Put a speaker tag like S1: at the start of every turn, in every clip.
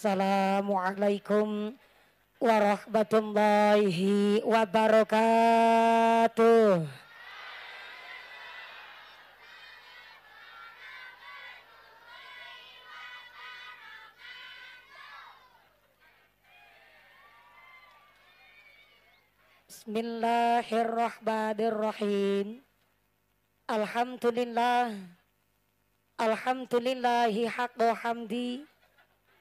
S1: Assalamualaikum warahmatullahi wabarakatuh. Bismillahirrahmanirrahim. Alhamdulillah. Alhamdulillahi haqqo hamdi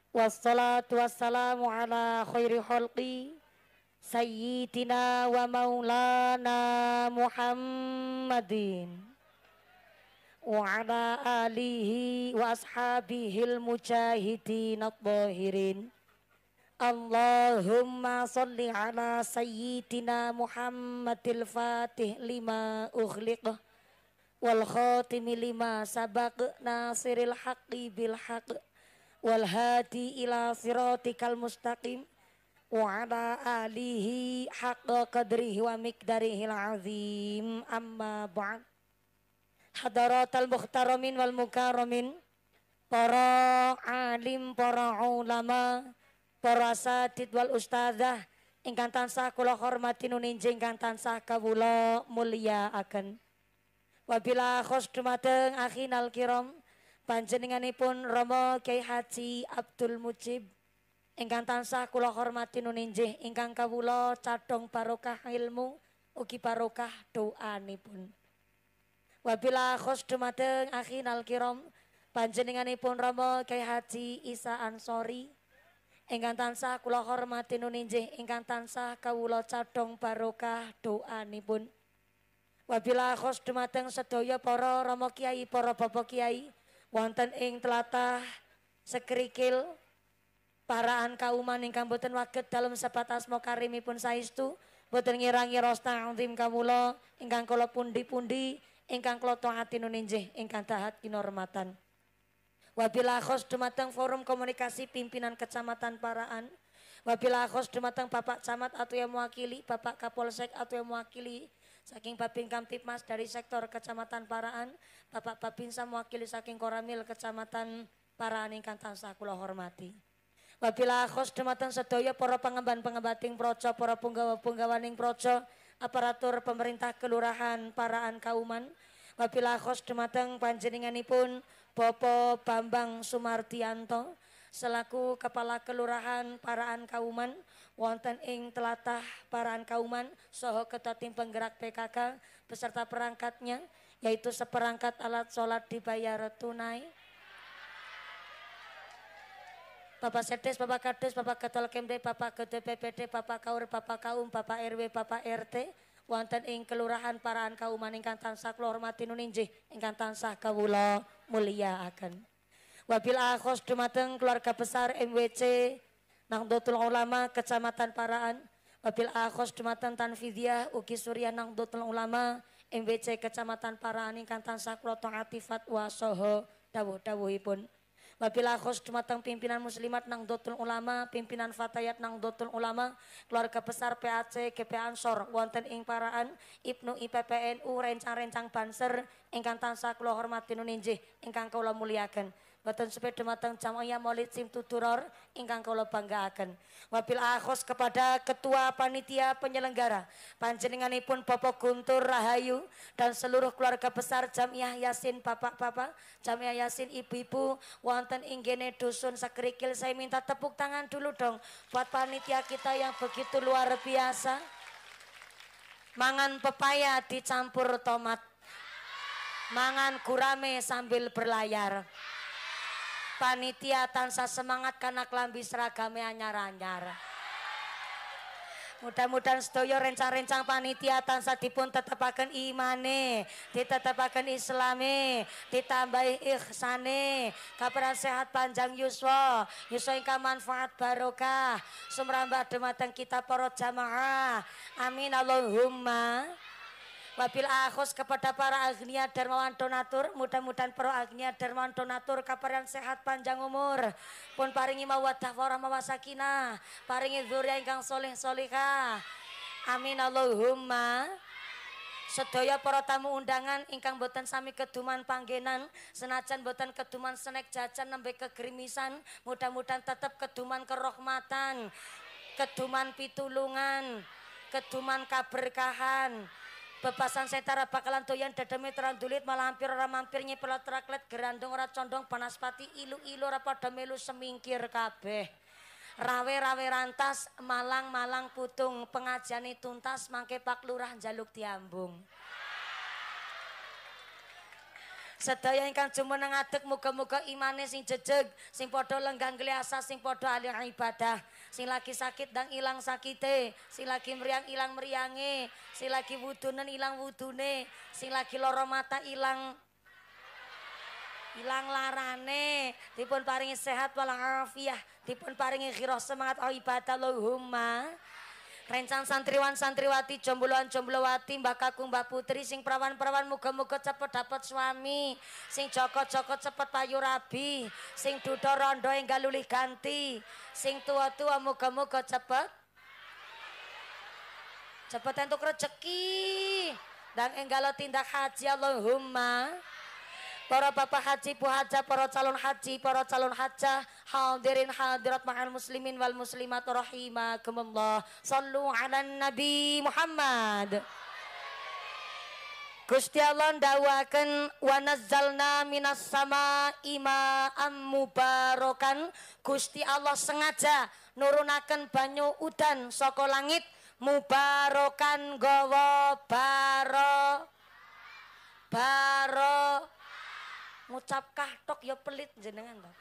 S1: wassalatu wassalamu ala khairi khalqi sayyidina wa maulana muhammadin wa ala alihi wa ashabihil mujahidin at-tahirin Allahumma salli ala sayyidina Muhammadil Fatih lima ughliqah wal khatimi lima sabaq nasiril haqqi bil haqq wal hadi ila siratikal mustaqim wa ala alihi haqqa qadrihi wa miqdarihi azim amma ba'd hadaratal muhtaramin wal mukaramin para alim para ulama para satid wal ustadzah ingkang tansah kula hormati nuninjing ingkang tansah kawula mulyaaken wabila khos dumateng akhinal kiram Panjenenganipun Romo Kyai Haji Abdul Mujib ingkang tansah kula hormati nuninjih ingkang kawula cadhong barokah ilmu ugi barokah doanipun. Wabila khosdumateng akhinal kiram panjenenganipun Romo Kyai Haji Isa Ansori ingkang tansah kula hormati nuninjih ingkang tansah kawula cadhong barokah doanipun. Wabila khosdumateng sedaya para Romo Kiai, para Bapak Kiai, wonten ing telatah sekerikil paraan kauman ingkang boten waget dalam sepat karimi karimipun saistu boten ngirangi rosta azim kamulo ingkang kula pundi-pundi ingkang kula hati nuninjih ingkang tahat kinormatan wabila khos dumateng forum komunikasi pimpinan kecamatan Paraan wabila khos dumateng Bapak Camat atau yang mewakili Bapak Kapolsek atau yang mewakili saking babing Kamtipmas dari sektor kecamatan Paraan Bapak Babinsa mewakili saking Koramil Kecamatan Paraning Kantang tansah kula hormati. Wabila khos dematan sedaya para pengemban-pengembating projo, para punggawa-punggawaning projo, aparatur pemerintah kelurahan Paraan Kauman. Wabila khos dematan panjenenganipun Bopo Bambang Sumartianto selaku Kepala Kelurahan Paraan Kauman wonten ing telatah Paraan Kauman soho Ketua Tim Penggerak PKK beserta perangkatnya yaitu seperangkat alat sholat dibayar tunai. Bapak Sedes, Bapak Kades, Bapak Getol Kemde, Bapak Gede PPD, Bapak Kaur, Bapak Kaum, Bapak RW, Bapak RT, wonten ing kelurahan paraan kauman ingkan tansah kula hormati nuninji ingkan tansah kawula akan, Wabil akhos dumateng keluarga besar MWC Nangdotul Ulama Kecamatan Paraan, wabil akhos dumateng Tanfidyah uki Surya Nangdotul Ulama MBC Kecamatan Paraan ingkang tansah kula taati fatwa saha dawuh-dawuhipun. Wabila khus dumateng pimpinan muslimat nang dotul ulama, pimpinan fatayat nang dotul ulama, keluarga besar PAC, GP Ansor, wonten ing paraan, Ibnu IPPNU, rencang-rencang banser, ingkang tansah kula hormati nuninjih, ingkang kula muliakan. Batan sepeda mateng jamaah maulid sim tuturor ingkang bangga akan Wabil akhos kepada ketua panitia penyelenggara panjenenganipun Bapak Guntur Rahayu dan seluruh keluarga besar Jamiah Yasin Bapak-bapak, Jamiah Yasin ibu-ibu wonten inggene dusun sekerikil saya minta tepuk tangan dulu dong buat panitia kita yang begitu luar biasa. Mangan pepaya dicampur tomat. Mangan gurame sambil berlayar. Panitia tansah semangat karena kelambi seragamnya anyar-anyar. Mudah-mudahan sedaya rencang-rencang panitia tansah dipun tetepaken imane, ditetepaken islame, ditambahi ihsane, kaperan sehat panjang yuswa, yuswa ingkang manfaat barokah, sumrambah dumateng kita porot jamaah. Amin Allahumma. Wabil akhos kepada para agnia dermawan donatur, mudah-mudahan para agnia dermawan donatur kaparan sehat panjang umur. Pun paringi mawadah warahmah mawasakina, paringi dzurriya ingkang soleh solihah. Amin Allahumma. Sedaya para tamu undangan ingkang boten sami keduman panggenan, senajan boten keduman senek jajan nembe kegrimisan, mudah-mudahan tetap keduman kerohmatan, keduman pitulungan, keduman kaberkahan. Bebasan sentara bakalan doyan dedemi dulit malah hampir ora mampir nyipel traklet gerandung ora condong panaspati ilu ilu ora pada melu semingkir kabeh. Rawe rawe rantas malang malang putung pengajian tuntas mangke pak lurah njaluk diambung. Sedaya ingkang jumeneng adek muga-muga imane sing jejeg, sing padha lenggang gliasa, sing padha alih ibadah. sing lagi sakit dan ilang sakite sing lagi meriang ilang meriange sing lagi wudunen ilang wudune sing lagi loro mata ilang ilang larane dipun paringi sehat afiah, dipun paringi khiroh semangat oh ibadah lohumah rencang santriwan santriwati jombloan jomblowati, mbak kakung mbak putri sing perawan perawan muga muga cepet dapat suami sing joko joko cepet payu rabi sing dudo rondo enggak lulih ganti sing tua tua muga muga cepet cepet entuk rezeki dan enggak lo tindak haji Allahumma para bapak haji, bu haja, para calon haji, para calon haja, hadirin hadirat ma'al muslimin wal muslimat rahimakumullah. Sallu ala Nabi Muhammad. Gusti Allah dawakan wa nazzalna minas sama ima'am mubarakan Gusti Allah sengaja nurunakan banyu udan soko langit mubarokan gawa baro baro Ngucap tok ya pelit jenengan to.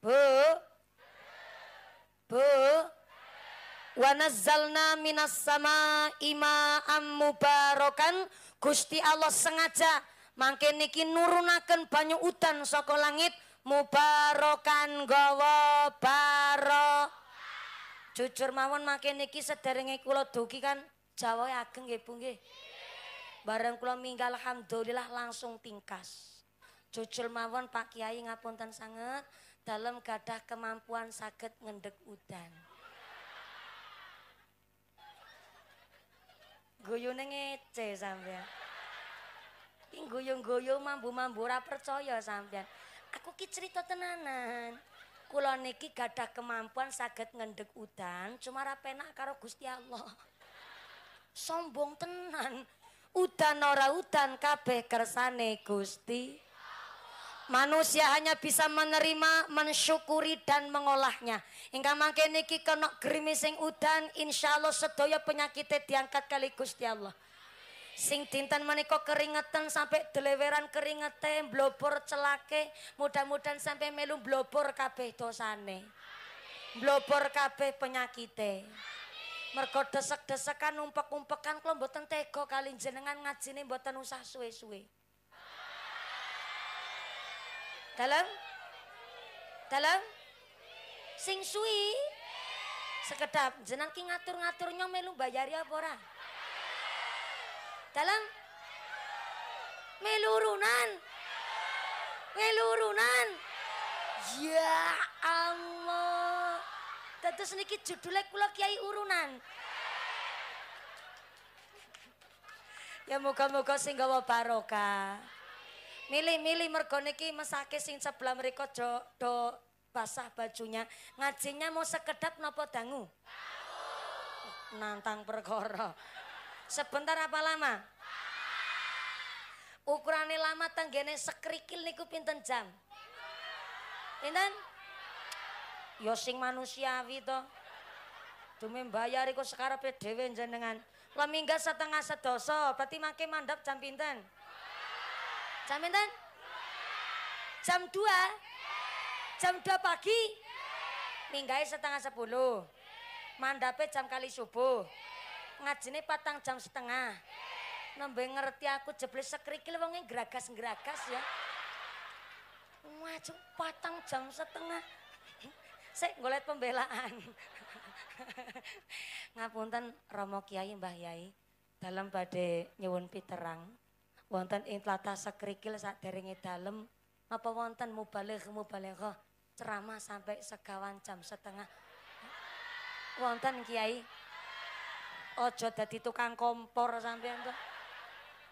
S1: Bu. Bu. Wa nazzalna minas sama ima'am mubarokan Gusti Allah sengaja mangke niki nurunaken banyu udan saka langit mubarokan gawa baro jujur mawon makin niki sederenge kula dugi kan Jawa ageng nggih Bu bareng kula minggal alhamdulillah langsung tingkas. Jujur mawon Pak Kiai ngapunten sangat dalam gadah kemampuan sakit ngendek udan. Guyune ngece sampean. Ki guyu-guyu mambu-mambu ora percaya sampean. Aku ki cerita tenanan. Kula niki gadah kemampuan saged ngendek udan, cuma ra penak karo Gusti Allah. Sombong tenan. udan ora udan kabeh kersane Gusti manusia hanya bisa menerima mensyukuri dan mengolahnya hingga mangke niki kena sing udan insya Allah sedaya penyakitnya diangkat kali Gusti Allah sing dinten menika keringetan sampe deleweran keringete blobor celake mudah-mudahan sampe melu blobor kabeh dosane blobor kabeh penyakitnya Mergo desek-desekan numpek-numpekan kula mboten tega kali jenengan ngajine mboten usah suwe-suwe. Dalam? Dalam? Sing suwi. Sekedap jenengan ki ngatur-ngaturnya melu bayari apa ora? Dalam? Melurunan. Melurunan. Ya Allah. dados niki judule kula Kiai Urunan. Ya moga-moga sing gawa barokah. Milih-milih mergo niki mesake sing sebelah mereka do, basah bajunya. Ngajinya mau sekedap napa dangu? Nantang perkara. Sebentar apa lama? Ukurane lama tenggene sekrikil niku pinten jam? Pinten? Ya sing manusiawi to. Dume mbayar iku sakarepe dhewe njenengan. Leminga setengah sedoso, berarti mangke mandap jam pinten? Jam pinten? Jam 2. Jam 2 pagi? Minggahe setengah 10. Mandape jam kali subuh. Ngajine patang jam setengah. Nembe ngerti aku jeblis sekrikil wong e gragas-gragas ya. Wah, patang jam setengah. sik golek pembelaan. Ngapunten Romo Kiai Mbah Yai, dalam badhe nyuwun piterang. Wonten ing tlatah sakrikil saderenge dalem apa wonten mubaligh-mubaligha ceramah sampai segawan jam setengah. Wonten Kiai. Ojo dadi tukang kompor sampeyan to.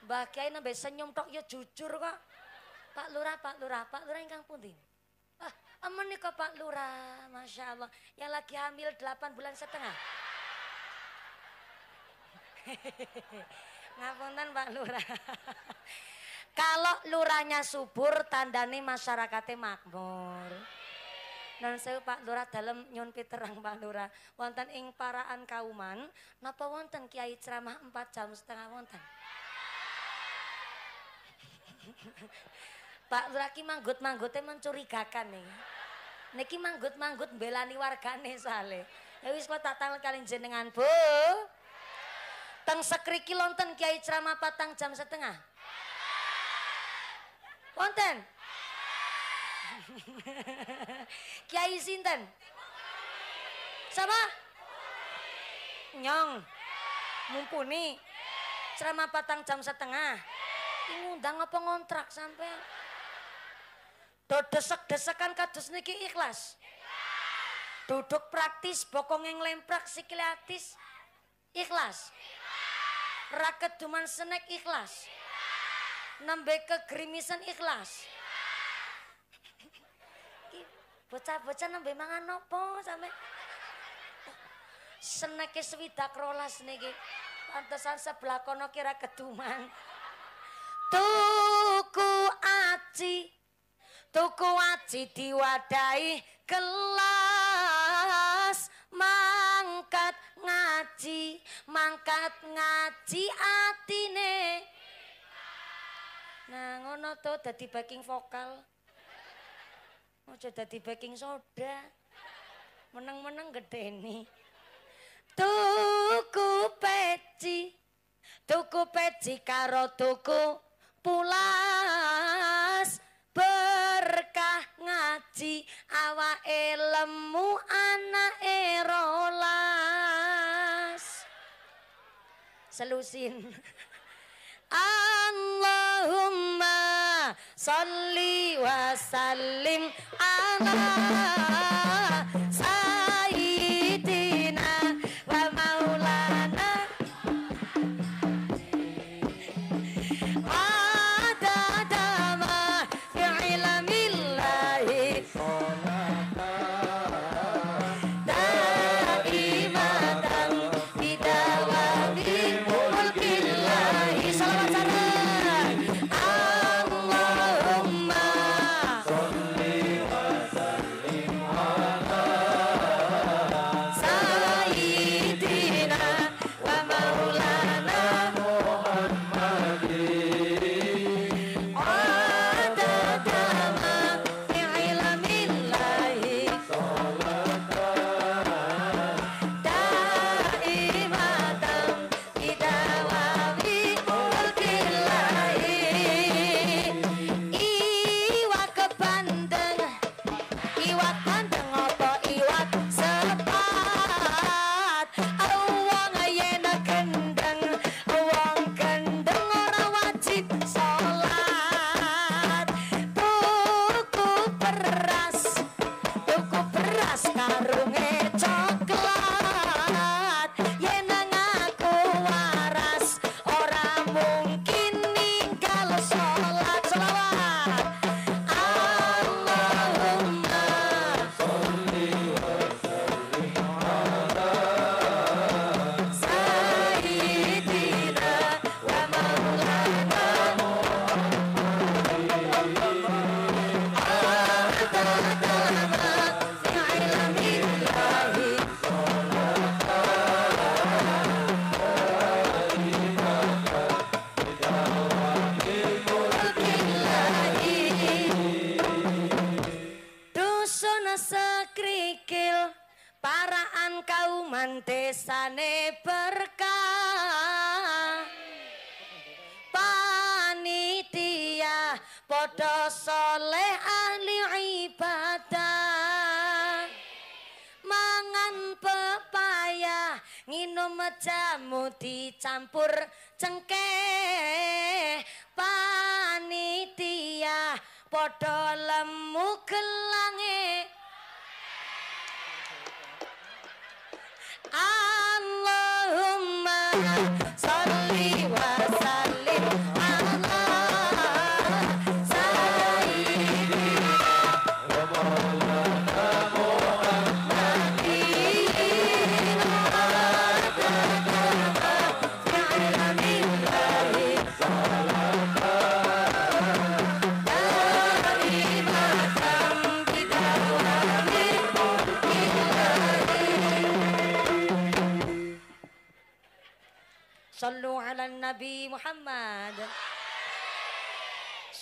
S1: Mbah Kiai nembe senyum tok ya jujur kok. Pak Lurah, Pak Lurah, Pak Lurah ingkang pundi? Ah, Amun nih Pak Lura, masya Allah, yang lagi hamil 8 bulan setengah. Ngapunten Pak Lura. Kalau lurahnya subur, tandani masyarakatnya makmur. Dan saya Pak Lura dalam nyun piterang Pak Lura. Wonten ing paraan kauman, napa wonten kiai ceramah 4 jam setengah wonten. pak Luraki manggut-manggutnya mencurigakan nih. Niki manggut-manggut belani wargane sale. Ya wis kok tak tangkal kalian jenengan bu. Teng sekriki lonten kiai ceramah patang jam setengah. Lonten. kiai Sinten. Sama? Nyong. Mumpuni. Ceramah patang jam setengah. Ini ngundang apa ngontrak sampai? desek desekan kados niki ikhlas. ikhlas. Duduk praktis, bokong yang lemprak, sikil atis. Ikhlas. ikhlas. Raket duman senek ikhlas. ikhlas. Nembe kegrimisan ikhlas. Bocah-bocah nembe mangan nopo sampe. Seneke swidak rolas niki. Pantesan sebelah kono kira keduman. Tuku aci. tuku aji diwadai kelas mangkat ngaji mangkat ngaji atine nah ngono to dadi backing vokal ojo dadi backing soda meneng-meneng nih. tuku peci tuku peci karo tuku pulas ber ngaji awake lemu anak erolas, selusin Allahumma salli wa sallim ala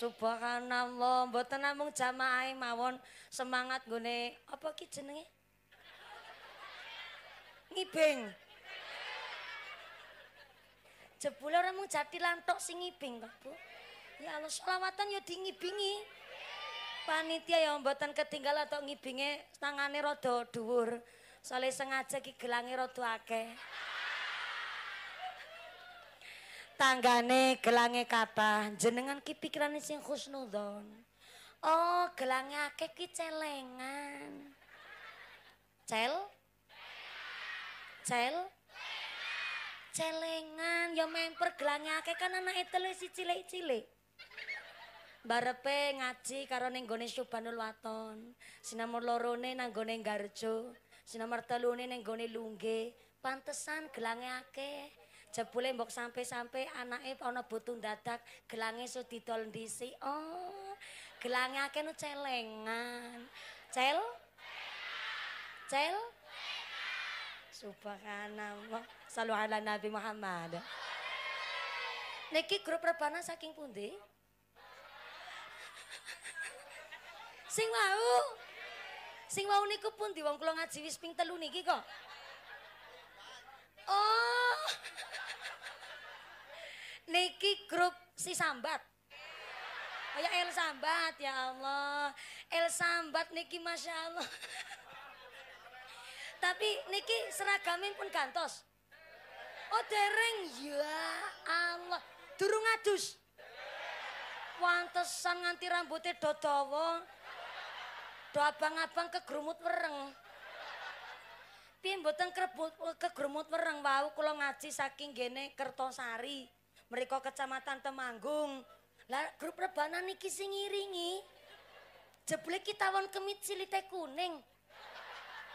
S1: Subhanallah, mboten namung jamaah mawon semangat nggone apa ki jenenge? Ngibing. Jebule ora mung jati lantok sing ngibing kok, Bu. Ya Allah, selawatan ya di ngibingi. Panitia ya mboten ketinggalan tok ngibinge tangane rada dhuwur. Soale sengaja ki gelange rada akeh. tetanggane gelange kabah jenengan ki pikirane sing khusnudzon oh gelange akeh ki celengan cel cel celengan ya memper gelange akeh kan anake telu si cilik-cilik barepe ngaji karo ning gone Subhanul Waton sinamur lorone nang gone Garjo sinamur telune ning gone Lungge pantesan gelange akeh jebule mbok sampe-sampe anake ana butuh dadak gelange so didol ndisi oh gelange akeh no celengan cel cel subhanallah sallu ala nabi muhammad Niki grup rebana saking pundi? Sing wau? Sing wau niku pundi wong kula ngaji wis ping telu niki kok. Oh. Niki grup si Sambat. Oh ya El Sambat ya Allah. El Sambat niki Masya Allah. Tapi niki seragamin pun gantos. Oh dereng ya Allah. Durung adus. Wantesan nganti rambutnya dodowo. Do abang-abang kegerumut mereng. Pih mboten ke kegremut mereng wau kula ngaji saking gene Kertosari. Mereka Kecamatan Temanggung. Lah grup rebanan niki sing iringi Jebule won kemit silite kuning.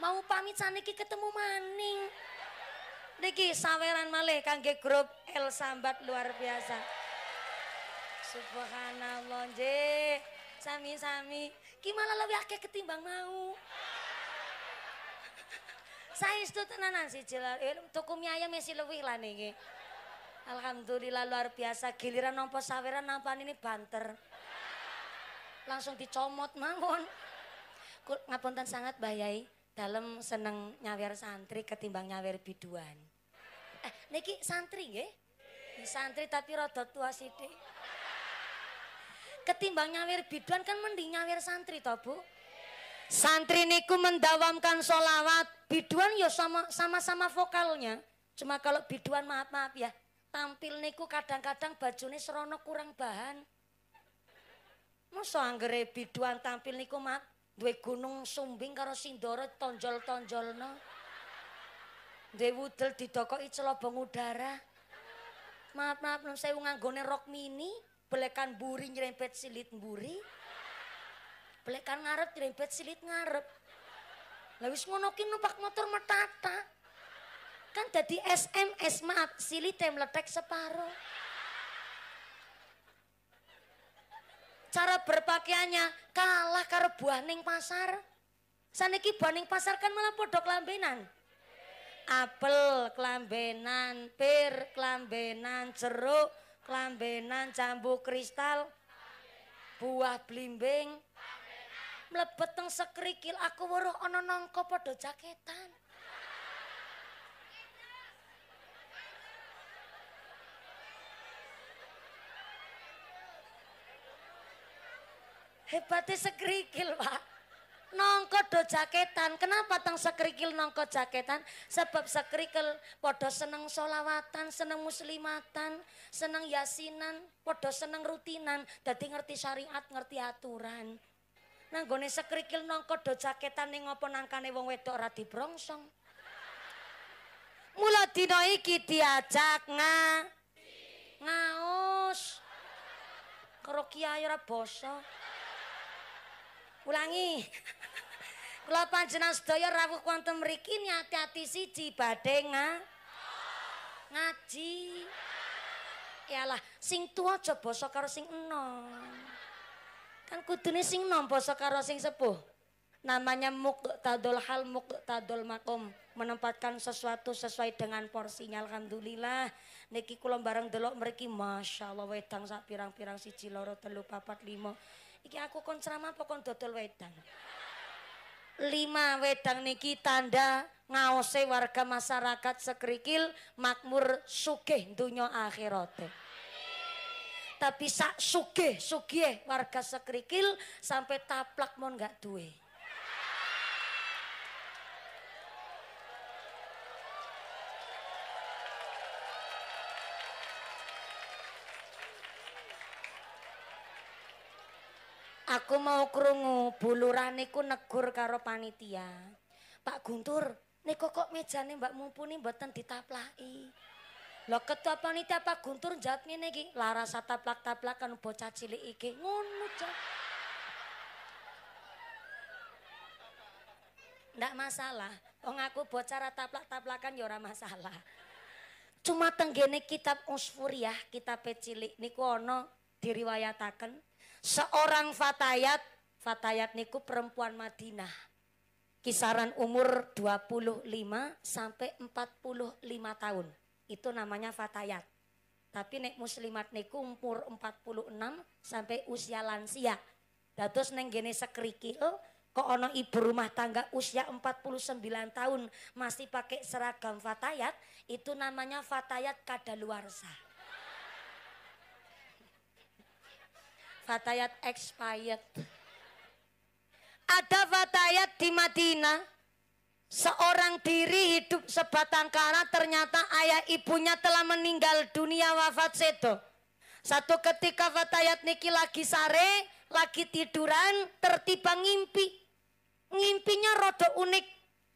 S1: Mau sana iki ketemu maning. Niki saweran malih kangge grup El Sambat luar biasa. Subhanallah nggih. Sami-sami. gimana lebih akeh ketimbang mau saya itu tenanan sih jelas eh, tuku mie ayam masih ya lebih lah niki. Alhamdulillah luar biasa giliran nompo saweran nampan ini banter. Langsung dicomot mangun Ngapunten sangat bayai dalam seneng nyawer santri ketimbang nyawer biduan. Eh, niki santri ya Santri tapi rada tua sih Ketimbang nyawer biduan kan mending nyawer santri toh Bu? santri niku mendawamkan sholawat biduan ya sama sama vokalnya cuma kalau biduan maaf maaf ya tampil niku kadang-kadang bajunya serono kurang bahan masa anggere biduan tampil niku maaf dua gunung sumbing karo sindoro tonjol tonjol no dua wudel didokoi celobong udara maaf maaf saya nganggone rok mini belekan buri nyerempet silit buri kan ngarep dirempet silit ngarep lewis ngonokin numpak motor metata kan jadi SMS maaf silite meletek separuh cara berpakaiannya kalah karo buah ning pasar saniki buah ning pasar kan malah podok lambenan apel kelambenan pir kelambenan jeruk kelambenan jambu kristal buah belimbing. mlebet teng sekrikil aku weruh ana nangka padha jaketan. Hebate sekrikil, Pak. Nangka do jaketan. Kenapa teng sekrikil nangka jaketan? Sebab sekrikil padha seneng solawatan, seneng muslimatan, seneng yasinan, padha seneng rutinan, dadi ngerti syariat, ngerti aturan. nanggone sekrikil nangka do caketan ning apa nangkane wong wedok ora dibrongsong mula dina iki diajak nga ngaos karo kiai ora basa ulangi kula panjenengan sedaya rawuh wonten mriki ati-ati siji badhe nga ngaji Yalah, sing tua aja basa karo sing enom kan kudune sing nampa sakara sing sepuh namanya muqtadul hal muqtadul makom menempatkan sesuatu sesuai dengan porsinya alhamdulillah niki kula bareng delok mriki masyaallah wedang sak pirang-pirang siji loro telu papat lima iki aku kon ceramah apa kon dodol wedang lima wedang niki tanda ngaose warga masyarakat sekrikil makmur sugih dunya akhirate tapi sak sugih sugih warga sekrikil sampai taplak mon gak duwe Aku mau krungu bulurane ku negur karo panitia. Pak Guntur, niku kok mejane Mbak Mumpuni mboten ditaplaki? lo ketua panitia Pak Guntur jawab ngene lara laras taplak-taplakan bocah cilik iki. Ngono, Cok. Ndak masalah. Wong aku bocah rata taplak-taplakan ya ora masalah. Cuma tenggene kitab Usfuriyah, kitab cilik niku ana diriwayataken seorang fatayat, fatayat niku perempuan Madinah. Kisaran umur 25 sampai 45 tahun itu namanya fatayat. Tapi nek muslimat nek umur 46 sampai usia lansia. Dados neng gene sekrikil kok ono ibu rumah tangga usia 49 tahun masih pakai seragam fatayat, itu namanya fatayat kadaluarsa. Fatayat expired. Ada fatayat di Madinah Seorang diri hidup sebatang kara ternyata ayah ibunya telah meninggal dunia wafat sedo. Satu ketika Fatayat Niki lagi sare, lagi tiduran, tertiba ngimpi. Ngimpinya rodo unik.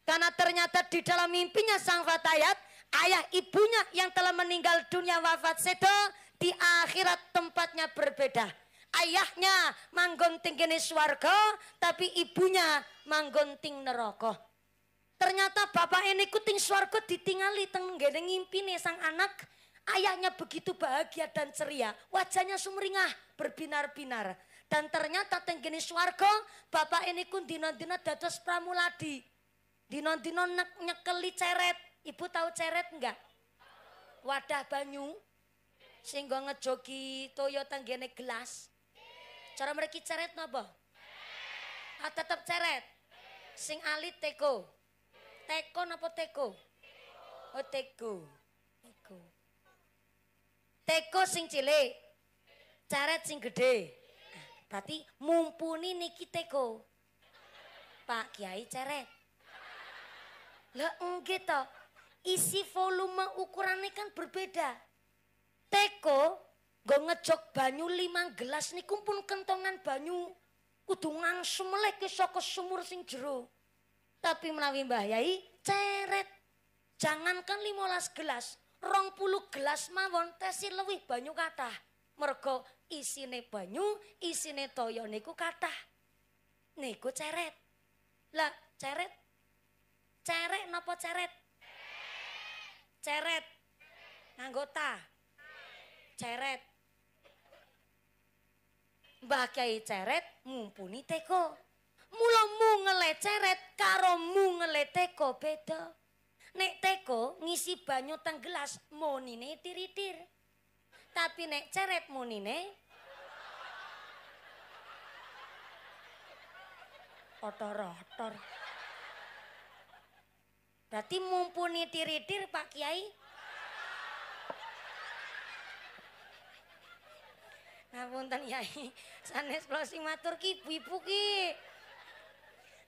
S1: Karena ternyata di dalam mimpinya sang Fatayat, ayah ibunya yang telah meninggal dunia wafat sedo, di akhirat tempatnya berbeda ayahnya manggon tinggene suarga, tapi ibunya manggon ting nerokoh. Ternyata bapak ini kuting suarga ditingali ngimpi nih sang anak. Ayahnya begitu bahagia dan ceria. Wajahnya sumringah berbinar-binar. Dan ternyata tenggene suarga bapak ini kun dinon-dinon dados pramuladi. dinon-dinon nyekeli ceret. Ibu tahu ceret enggak? Wadah banyu singgong ngejoki ngejogi toyo tenggene gelas. Cara mereka ceret napa? Ah tetep ceret. Sing alit teko. Teko apa teko? Oh teko. Teko. sing cilik. Caret sing gedhe. Berarti mumpuni niki teko. Pak Kiai caret. Lah enggak to. Isi volume ukurannya kan berbeda. Teko go ngejok banyu lima gelas niku pun kentongan banyu kudu ngang semelek saka sumur sing jero. tapi menawi Mbah Yai ceret. Jangankan 15 gelas, 20 gelas mawon tesi lebih banyu kathah. Mergo isine banyu, isine toyo niku kathah. Niku ceret. Lah, ceret. Ceret napa ceret? Ceret. Anggota. Ceret. Mbah Kiai ceret mumpuni teko. mula mu ngeleceret karo mu ngeleteko beda nek teko ngisi banyu teng gelas monine tiritir tapi nek ceret monine otor-otor berarti mumpuni tiritir pak kiai Nah, punten yai, sanes kalau matur ki, ibu ki.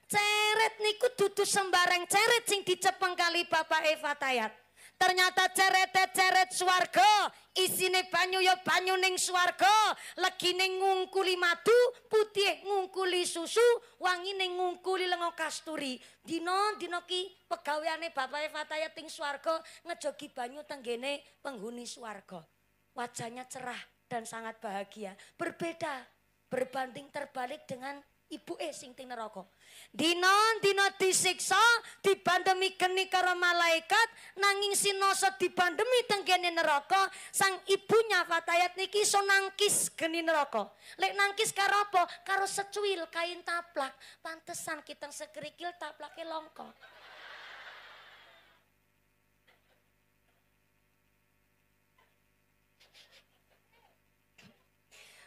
S1: Ceret niku dudu sembarang ceret sing dicepeng kali Bapak Eva Tayat. Ternyata ceret-ceret swarga, isine banyu ya banyu ning swarga, legine ngungkuli madu, putih ngungkuli susu, wangine ngungkuli lenga kasturi. dino dino ki pegaweane Bapak Eva Tayat neng swarga ngejogi banyu tenggene penghuni swarga. Wajahnya cerah dan sangat bahagia. Berbeda berbanding terbalik dengan ibuke sing teng neraka. Dina dina disiksa dibandemi geni karo malaikat nanging sinosa dibandemi teng kene neraka sang ibunya Fatayat niki iso nangkis geni neraka. Lek nangkis karo apa? Karo secuil kain taplak. Pantesan kita sekerikil taplake longkok.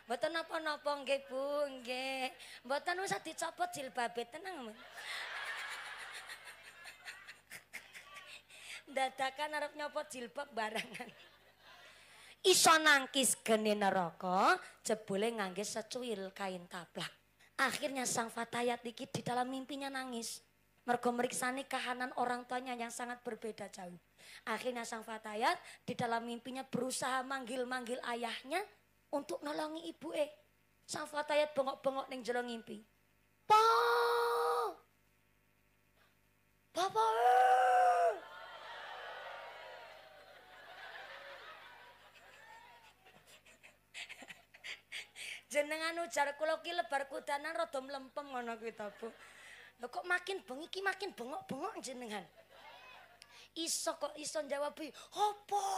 S1: Mboten napa-napa nggih Bu, nggih. Mboten usah dicopot jilbabe, tenang. Dadakan arep nyopot jilbab barengan. Iso nangkis geni neraka, jebule ngangge secuil kain taplak. Akhirnya sang Fatayat dikit di dalam mimpinya nangis. Mergo meriksani kahanan orang tuanya yang sangat berbeda jauh. Akhirnya sang Fatayat di dalam mimpinya berusaha manggil-manggil ayahnya. untuk nolongi ibu eh. Sang Fatayat bengok-bengok neng jero ngimpi. Pa! Papa! Eh! Jenengan ujar kula ki lebar kudanan rada mlempem ngono kuwi ta, Bu. Lah kok makin bengi ki makin bengok-bengok jenengan. Iso kok iso jawab, "Opo?"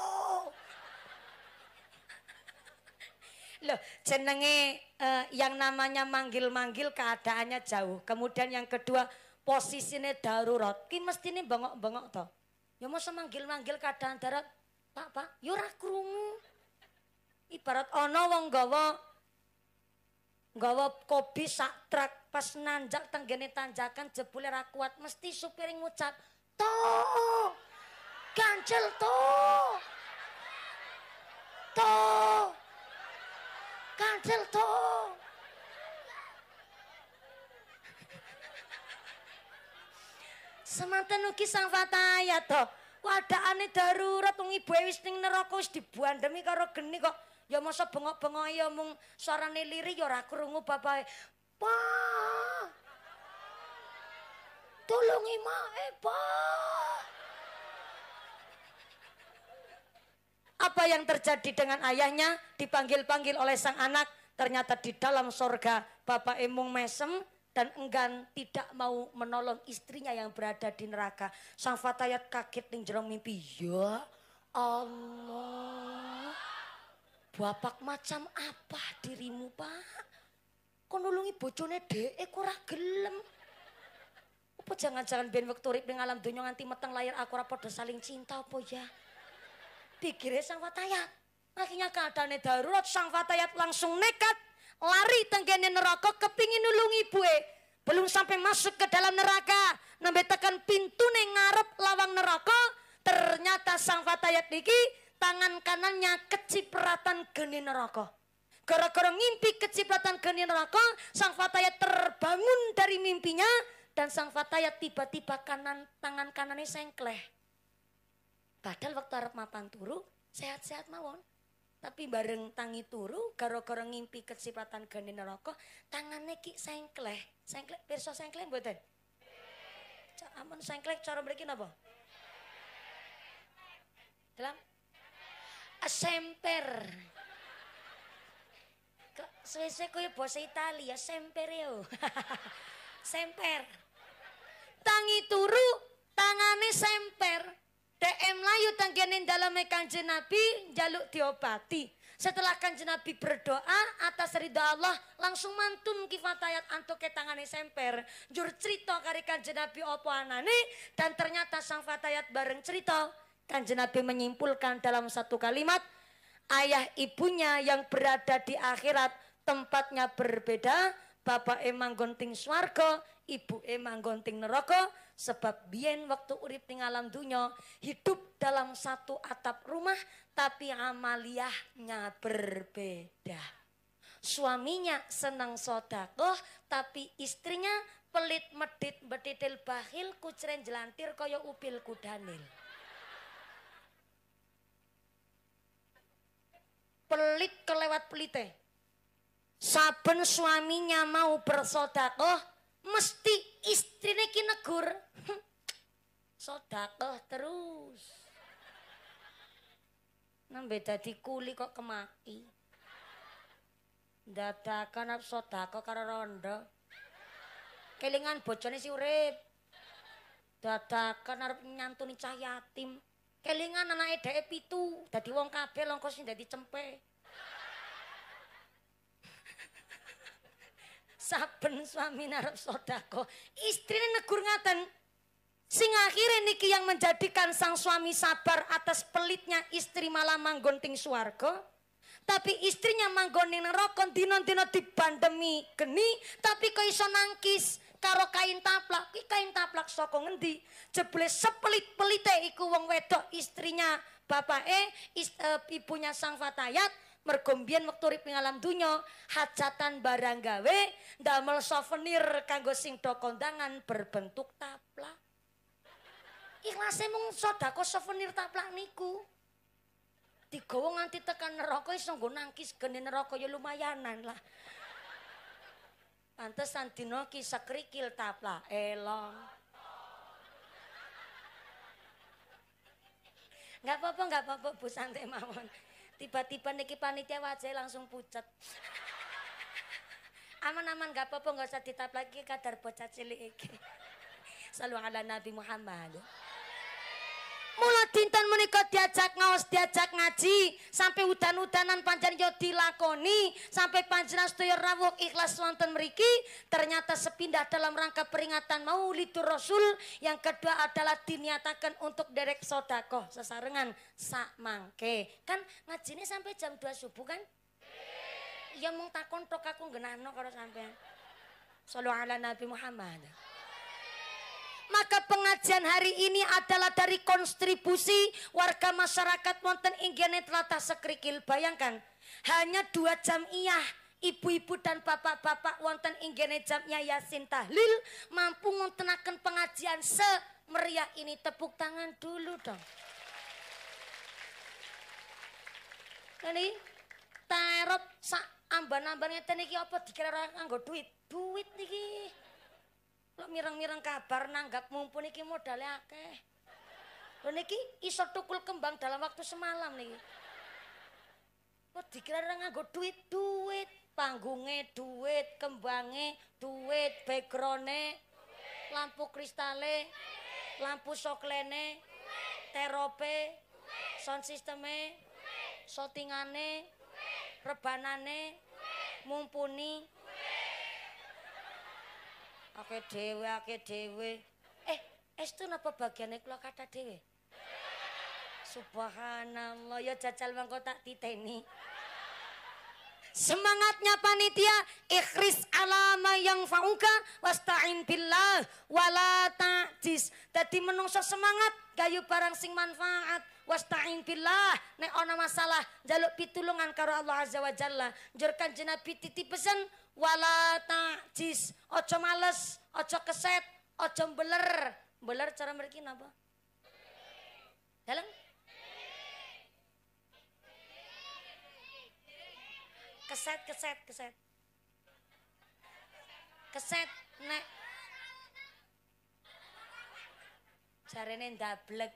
S1: Loh, jenenge uh, yang namanya manggil-manggil keadaannya jauh. Kemudian yang kedua posisinya darurat. Ki mesti ini bengok-bengok toh. Ya masa manggil-manggil keadaan darurat. Pak, Pak, yura ya krungu. Ibarat ono wong gawa gawa kopi sak truk pas nanjak tenggene tanjakan jebule ra kuat mesti supir ngucap, "Toh! Kancel toh!"
S2: Toh! Kancil to.
S1: Semanten ugi sang fataya to. Wadakane darurat wong ibu e wis ning neraka wis dibuandemi karo geni kok ya masa bengok-bengok ya mung suarane liri ya ora krungu bapake. Pa. Tolongi mak, eh, Apa yang terjadi dengan ayahnya dipanggil-panggil oleh sang anak ternyata di dalam sorga Bapak Emung mesem dan enggan tidak mau menolong istrinya yang berada di neraka. Sang Fatayat kaget ning jerong mimpi. Ya Allah. Bapak macam apa dirimu, Pak? Kok nulungi bojone deh eh, kurang gelem. Apa jangan-jangan ben waktu rip alam dunia nganti matang layar aku rapot saling cinta apa ya? pikirnya sang fatayat. Akhirnya keadaannya darurat sang fatayat langsung nekat lari tenggene neraka kepingin nulungi ibuke. Belum sampai masuk ke dalam neraka, nambah tekan pintu neng ngarep lawang neraka, ternyata sang fatayat niki tangan kanannya kecipratan geni neraka. Gara-gara ngimpi kecipratan geni neraka, sang fatayat terbangun dari mimpinya dan sang fatayat tiba-tiba kanan tangan kanannya sengkleh Padahal waktu arep mapan turu sehat-sehat mawon. Tapi bareng tangi turu gara-gara ngimpi kesipatan gani neraka, tangannya ki sengkleh. Sengkleh pirsa sengkleh mboten? Amun sengkleh cara mriki apa Dalam ya semper. selesai suwe bahasa Italia, sempereo. semper. Tangi turu, tangannya semper. TM layu tengkene dalam kanjeng Nabi jaluk diobati. Setelah kanjeng Nabi berdoa atas ridho Allah, langsung mantum kifatayat ke tangane semper. Jur cerita kari kanjeng Nabi opo anane dan ternyata sang fatayat bareng cerita. Kanjeng Nabi menyimpulkan dalam satu kalimat, ayah ibunya yang berada di akhirat tempatnya berbeda, bapak emang gonting swargo ibu emang gonting neroko Sebab bien waktu urip tinggalan alam hidup dalam satu atap rumah tapi amaliyahnya berbeda. Suaminya senang sodakoh tapi istrinya pelit medit betitil bahil kucren jelantir kaya upil kudanil. Pelit kelewat pelite. Saben suaminya mau bersodakoh mesti istrine ki negur sedekah terus nembe dadi kuli kok kemaki dadakan ap sedekah karo rondo kelingan bojone si urip dadakan arep nyantuni cah yatim kelingan anake dheke pitu dadi wong kabeh langkos sing dadi cempe saben suami narap sodako ini negur ngaten sing akhirnya niki yang menjadikan sang suami sabar atas pelitnya istri malah manggonting ting tapi istrinya manggon ning neraka dino dina dibandemi geni tapi kok iso nangkis karo kain taplak kuwi kain taplak saka ngendi jebule sepelit-pelite iku wong wedok istrinya bapake ist, e, eh, ibunya sang fatayat Mergombian waktu riping alam donya, hajatan barang gawe, damel souvenir kanggo sing do kondangan berbentuk taplak. ikhlasnya mung kok souvenir taplak niku. Digawa nganti tekan neraka iso nggo nangkis gene neraka ya lumayanan lah. Pantesan dina ki sekrikil taplak elong. Enggak apa-apa, enggak apa-apa Bu Santai mawon. tiba-tiba niki panitia wajah langsung pucat aman-aman gak apa-apa gak usah ditap lagi kadar bocah cilik iki selalu ala nabi muhammad Mula dinten menikah diajak ngawas diajak ngaji, sampai udan-udanan panjang yo dilakoni, sampai panjang sedaya rawuh ikhlas wonten meriki ternyata sepindah dalam rangka peringatan Maulidur Rasul yang kedua adalah diniatakan untuk derek sodako sesarengan sak mangke. Kan ngaji ini sampai jam 2 subuh kan? Ya mung takon tok aku kalau sampai sampean. Sallu ala Nabi Muhammad maka pengajian hari ini adalah dari kontribusi warga masyarakat wonten inggene tlatah sekrikil. Bayangkan, hanya dua jam iya ibu-ibu dan bapak-bapak wonten inggene jamnya Yasin Tahlil mampu ngontenakan pengajian semeriah ini tepuk tangan dulu dong ini terop sak amban ambannya ngeten apa dikira orang nggak duit duit nih. lo mireng-mireng kabar nanggap mumpuni iki modalnya akeh lo niki iso tukul kembang dalam waktu semalam nih lo dikira orang nganggo duit duit panggungnya duit kembangnya duit backgroundnya lampu kristale lampu soklene terope duit sound duit systeme shotingane rebanane mumpuni Duit. Ake dewe, ake dewe. Eh, tu napa bagiannya kalau kata dewe Subhanallah, ya jajal mangko tak titeni. Semangatnya panitia ikhris alama yang fauka wasta'in billah wala ta'jis. tadi menungso semangat gayu barang sing manfaat wasta'in billah nek ona masalah jaluk pitulungan karo Allah azza wa jalla. Jur kanjeng Nabi pesen wala ta'jis aja males aja keset aja mbeler mbeler cara mriki napa Heleng keset keset keset keset nek jarene ndablek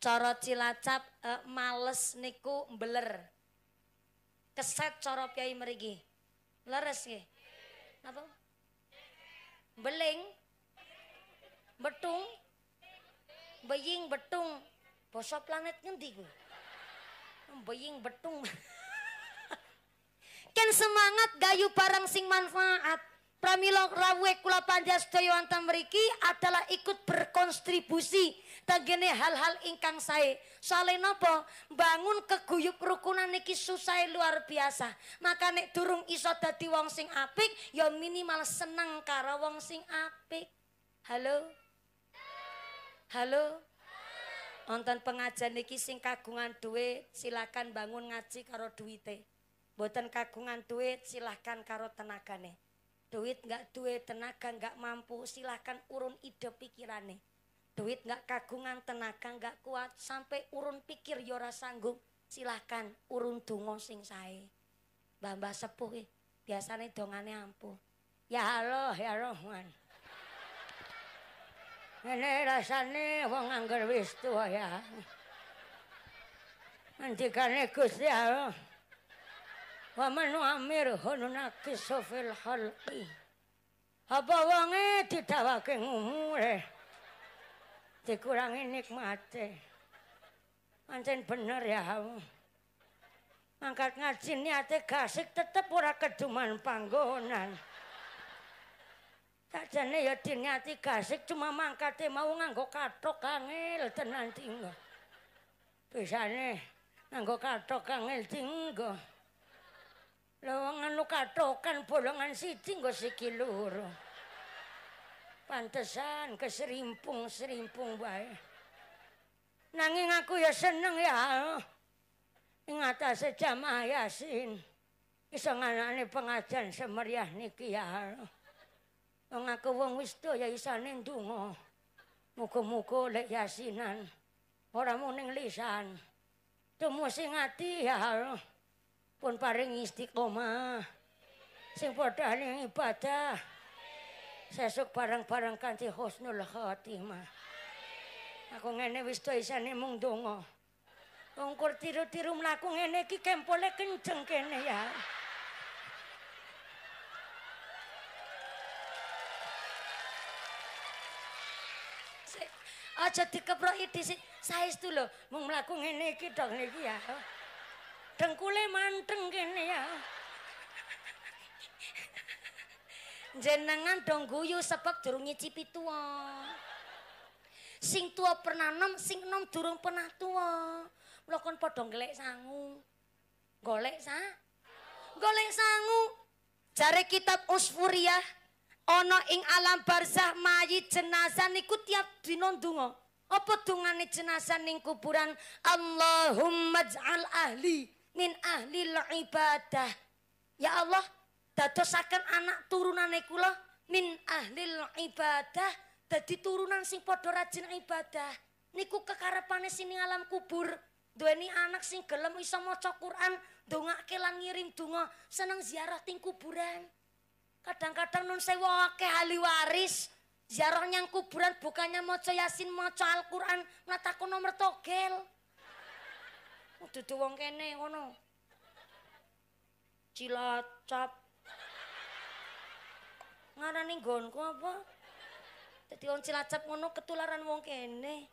S1: cara cilacap eh, males niku mbeler keset cara kiai mriki. Leres nggih. Napa? Beling. Betung. Beying betung. bosok planet ngendi kuwi? Beying betung. kan semangat gayu barang sing manfaat. pramila rawuh kula panjas sedaya wonten mriki adalah ikut berkontribusi tanggene hal-hal ingkang sae soale napa bangun keguyup rukunan iki susah luar biasa maka nek durung iso dadi wong sing apik ya minimal seneng karo wong sing apik halo halo wonten pengajian iki sing kagungan duit silakan bangun ngaji karo duwite mboten kagungan duit silakan karo tenagane duit nggak duwe tenaga nggak mampu silahkan urun ide pikirane duit nggak kagungan tenaga nggak kuat sampai urun pikir yora sanggup silahkan urun dungo sing sae mbah mbah sepuh eh. biasanya dongane ampuh ya Allah ya Rahman ini rasane wong angger wis tuwa ya Nanti kan ikut ya, wa man amir hununa kisofil halqi apa wonge didawake ngumure dikurangi nikmate pancen bener ya kamu angkat ngaji niate gasik tetep ora keduman panggonan sajane ya diniati gasik cuma mangkate mau nganggo kathok kangil tenan tinggo bisane nganggo kathok kangil tinggo Lawangan lu katokan bolongan siji nggo siki loro. Pantesan keserimpung-serimpung wae. Nanging aku ya seneng ya. Ing atase jamaah Yasin. Iso nganakne pengajian semeriah niki ya. Wong aku wong wis do ya isane ndonga. Muga-muga lek Yasinan ora mung ning lisan. Tumu sing ati ya. Allah. pun paring istiqomah sing padha ning ibadah sesuk bareng-bareng kanthi husnul khatimah aku ngene wis to isane mung donga wong kur tiru-tiru mlaku ngene iki kempole kenceng kene ya Aja dikeproki dhisik saestu lho mung mlaku ngene iki tok niki ya. dengkule manteng kene ya. Jenengan dong guyu sebab durung nyicipi tuwa. Sing tua pernah nom, sing nom durung pernah tuwa. Mlokon padha golek sangu. Golek sa? Golek sangu. Jare kitab Usfuriyah ana ing alam barzah mayit jenazah niku tiap dina ndonga. Apa dungane jenazah ning kuburan? Allahumma ij'al ahli min ahli ibadah. Ya Allah, dadosaken anak turunan kula min ahli ibadah dadi turunan sing padha rajin ibadah. Niku kekarepane sini alam kubur, duweni anak sing gelem iso maca Quran, ndongake lan ngirim donga, seneng ziarah ting kuburan. Kadang-kadang nun sewa akeh ahli waris ziarah nyang kuburan bukannya maca Yasin, maca Al-Qur'an, ngatakon nomor togel. dudu wong kene ngono. Cilacap. Ngarani nggonku apa? Dadi wong Cilacap ngono ketularan wong kene.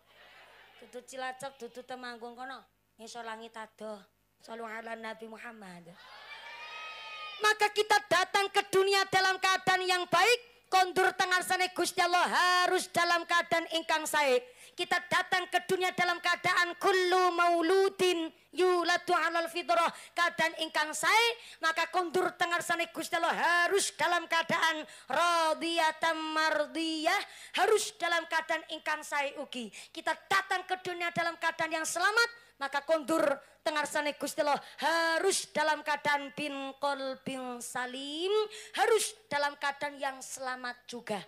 S1: Dudu Cilacap dudu temanggung kono. Ngisor langit adoh. Sallallahu Nabi Muhammad. Maka kita datang ke dunia dalam keadaan yang baik kondur tengar sana Gusti Allah harus dalam keadaan ingkang saya. Kita datang ke dunia dalam keadaan kullu mauludin yuladu alal fitrah keadaan ingkang saya maka kondur tengar sana Gusti Allah harus dalam keadaan radiyatan mardiyah harus dalam keadaan ingkang saya ugi. Kita datang ke dunia dalam keadaan yang selamat maka kondur tengarsane Gusti Allah harus dalam keadaan bin bin salim harus dalam keadaan yang selamat juga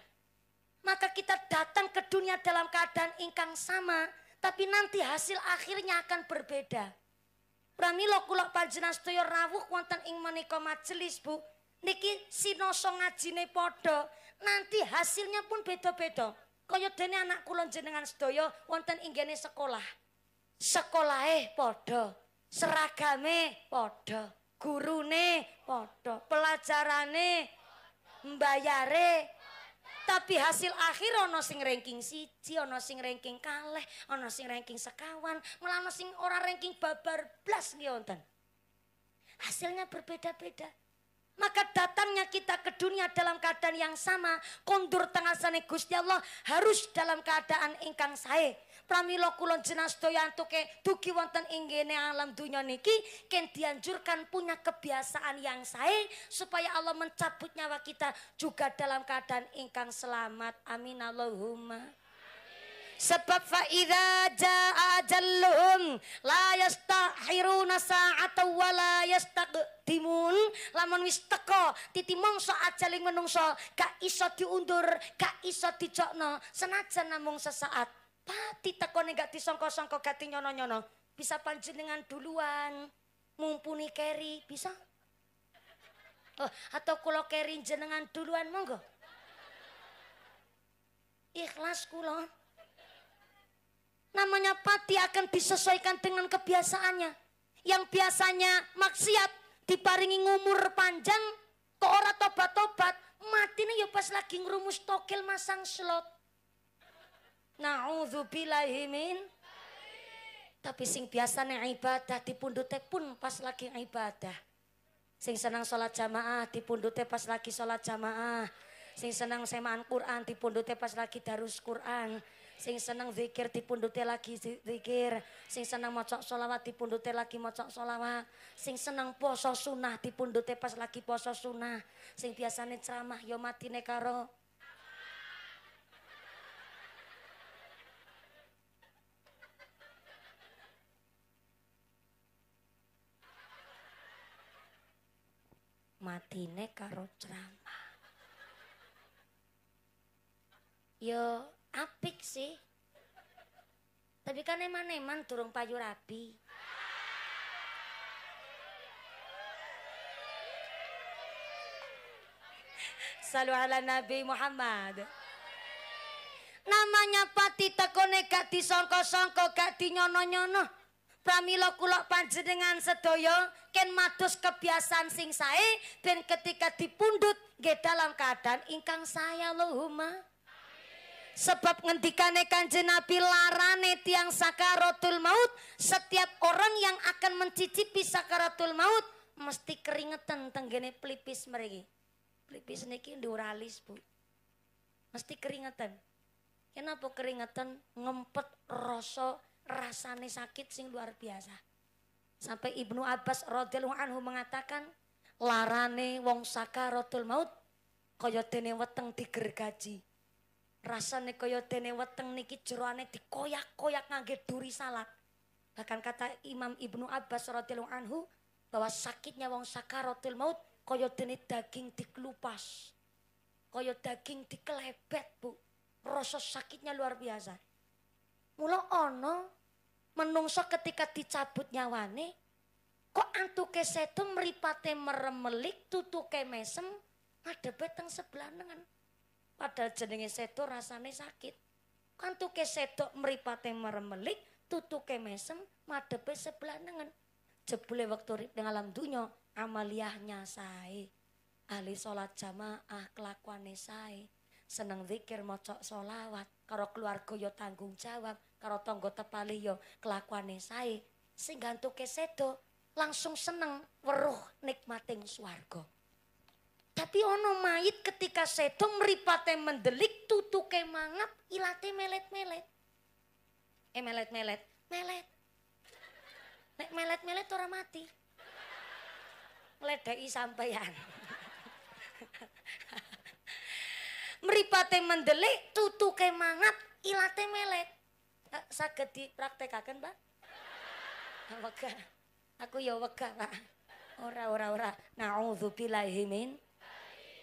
S1: maka kita datang ke dunia dalam keadaan ingkang sama tapi nanti hasil akhirnya akan berbeda lo kula panjenengan sedaya rawuh wonten ing menika majelis Bu niki sinoso ngajine podo, nanti hasilnya pun beda-beda kaya dene anak kulon jenengan sedaya wonten inggene sekolah sekolahe padha seragame padha gurune padha pelajarane mbayare tapi hasil akhir ana sing ranking siji ana sing ranking kalih ana sing ranking sekawan malah ana sing ora ranking babar blas nggih wonten hasilnya berbeda-beda maka datangnya kita ke dunia dalam keadaan yang sama kondur tengah sana Gusti Allah harus dalam keadaan ingkang saya pramila kula jenaz sedaya antuke dugi wonten ing alam dunya niki ken dianjurkan punya kebiasaan yang sae supaya Allah mencabut nyawa kita juga dalam keadaan ingkang selamat. Amin Allahumma. Sebab faida jaa ajalluhum la yastahiruna sa'ata wa la yastaqdimun lamun wis teko titi mongso ajaling menungso gak iso diundur gak iso dicokno senajan namung sesaat Pati tekone gak disongko-songko gati nyono-nyono. Bisa dengan duluan. Mumpuni keri, bisa? Oh, atau kalau keri jenengan duluan monggo. Ikhlas kulo Namanya pati akan disesuaikan dengan kebiasaannya. Yang biasanya maksiat diparingi umur panjang, kok orang tobat-tobat, mati nih ya pas lagi ngerumus tokil masang slot. Na'udzu billahi min Tapi sing biasane ibadah dipundhute pun pas lagi ibadah. Sing senang salat jamaah dipundhute pas lagi salat jamaah. Sing senang semaan Quran dipundhute pas lagi darus Quran. Sing senang zikir dipundhute lagi zikir. Sing senang maca selawat dipundhute lagi maca selawat. Sing senang poso sunah dipundhute pas lagi poso sunah. Sing biasane ceramah yo matine karo matine karo ceramah. Yo apik sih. Tapi kan eman-eman durung payu rabi. Salu ala Nabi Muhammad. Namanya pati tekone gak disongko-songko gak -nyono. pramila kula panjenengan sedaya ken matus kebiasaan sing sae ben ketika dipundut nggih dalam keadaan ingkang saya Allahumma Sebab ngendikane kanjeng Nabi larane tiang sakaratul maut Setiap orang yang akan mencicipi sakaratul maut Mesti keringetan tenggene pelipis mereka Pelipis niki duralis bu Mesti keringetan Kenapa keringetan ngempet rosok rasane sakit sing luar biasa. Sampai Ibnu Abbas radhiyallahu anhu mengatakan, larane wong sakaratul maut kaya dene weteng digergaji. Rasane kaya dene weteng niki jeroane dikoyak-koyak ngangge duri salak. Bahkan kata Imam Ibnu Abbas radhiyallahu anhu bahwa sakitnya wong sakaratul maut kaya dene daging dikelupas. Kaya daging dikelebet, Bu. Rasa sakitnya luar biasa. Mula ana menungso ketika dicabut nyawane kok antuke setu meripate meremelik tutuke mesem ngadepe teng sebelah nengen padahal jenenge setu rasane sakit antuke setu meripate meremelik tutuke mesem madepe sebelah nengen jebule waktu dengan alam dunyo amaliyahnya saya, ahli salat jamaah kelakuan saya, seneng zikir mocok solawat karo keluarga yo ya tanggung jawab karo tangga tepali yo kelakuane sae sing gantuke sedo langsung seneng weruh nikmating swarga Tapi ono mayit ketika sedo meripate mendelik tutuke mangap ilate melet-melet eh melet-melet melet nek melet-melet ora mati meledai sampeyan meripate mendelik tutuke mangap ilate melet Eh, saged dipraktekaken, Pak? Wegah. Aku ya wegah, Pak. Ora ora ora. Nauzubillahi min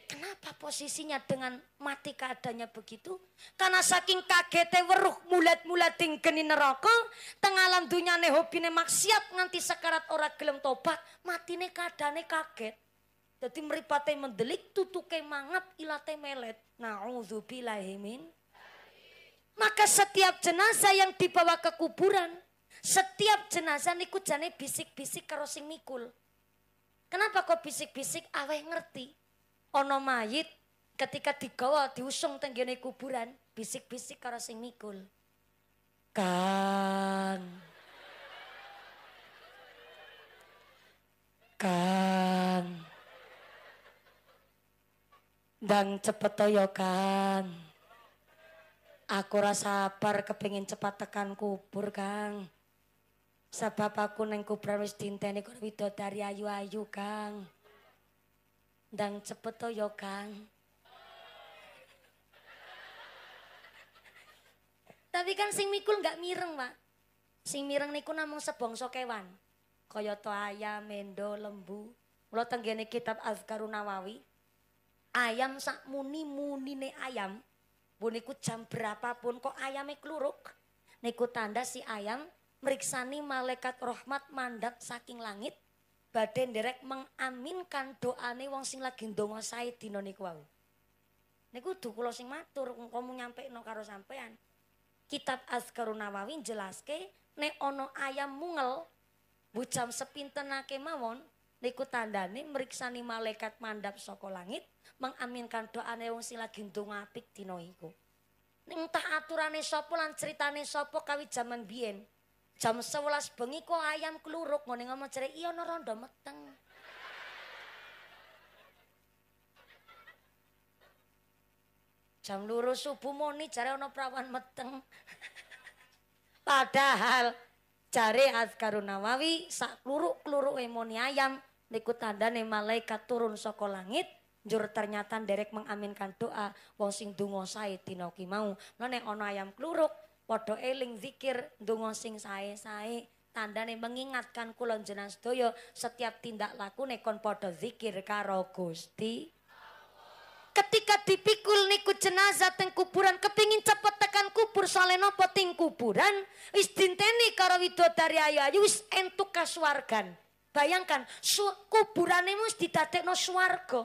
S1: Kenapa posisinya dengan mati keadanya begitu? Karena saking kagetnya weruh mulat-mulat tinggeni neraka, tengah alam hobi hobine maksiat nganti sekarat orang gelem tobat, matine keadaane kaget. Jadi meripate mendelik, tutuke mangap, ilate melet. Nauzubillahi min maka setiap jenazah yang dibawa ke kuburan, setiap jenazah niku jane bisik-bisik karo sing mikul. Kenapa kok bisik-bisik aweh ngerti? Ono mayit ketika digawa diusung tenggene kuburan, bisik-bisik karo sing mikul. Kang. Kang. Dan cepet ya, Kang. Aku rasa sabar kepengin cepat tekan kubur, Kang. Sebab aku ning kubur wis dinteni karo dari ayu-ayu, Kang. Ndang cepet to ya, Kang. Tapi kan sing mikul enggak mireng, Pak. Sing mireng niku namung sebangsa kewan. Kaya to ayam, mendo, lembu. Mula tenggene kitab Azkarun Nawawi. Ayam sak muni-munine ayam. Buniku jam berapapun kok ayamnya keluruk. Niku tanda si ayam meriksani malaikat rahmat mandat saking langit. Badan direk mengaminkan doane wong sing lagi ndonga saya di niku wau. Niku dukulo sing matur, kamu nyampe no karo sampean. Kitab Azkaru Nawawi jelaske nek ono ayam mungel, bu jam sepintenake mawon, niku tandane meriksani malaikat mandap soko langit, mengaminkan doane wong sing lagi ndonga apik dina iku. Ning entah aturane sapa lan critane sapa kawi jaman biyen. Jam 11 bengi kok ayam kluruk ngene ngomong cerek iya ana rondo meteng. Jam lurus subuh moni jare ana prawan meteng. Padahal jare Azkarun Nawawi sak kluruk-kluruke moni ayam niku tandane malaikat turun saka langit Jur ternyata derek mengaminkan doa wong sing dungo sae dina ki mau. Mula ono ayam kluruk padha eling zikir dungo sing sae-sae tandane mengingatkan kulon jenengan sedaya setiap tindak laku nekon padha zikir karo Gusti ketika dipikul niku jenazah teng kuburan kepingin cepet tekan kubur soalnya nopo ting kuburan wis dinteni karo widodari ayu-ayu wis entuk bayangkan su, kuburane mus didadekno swarga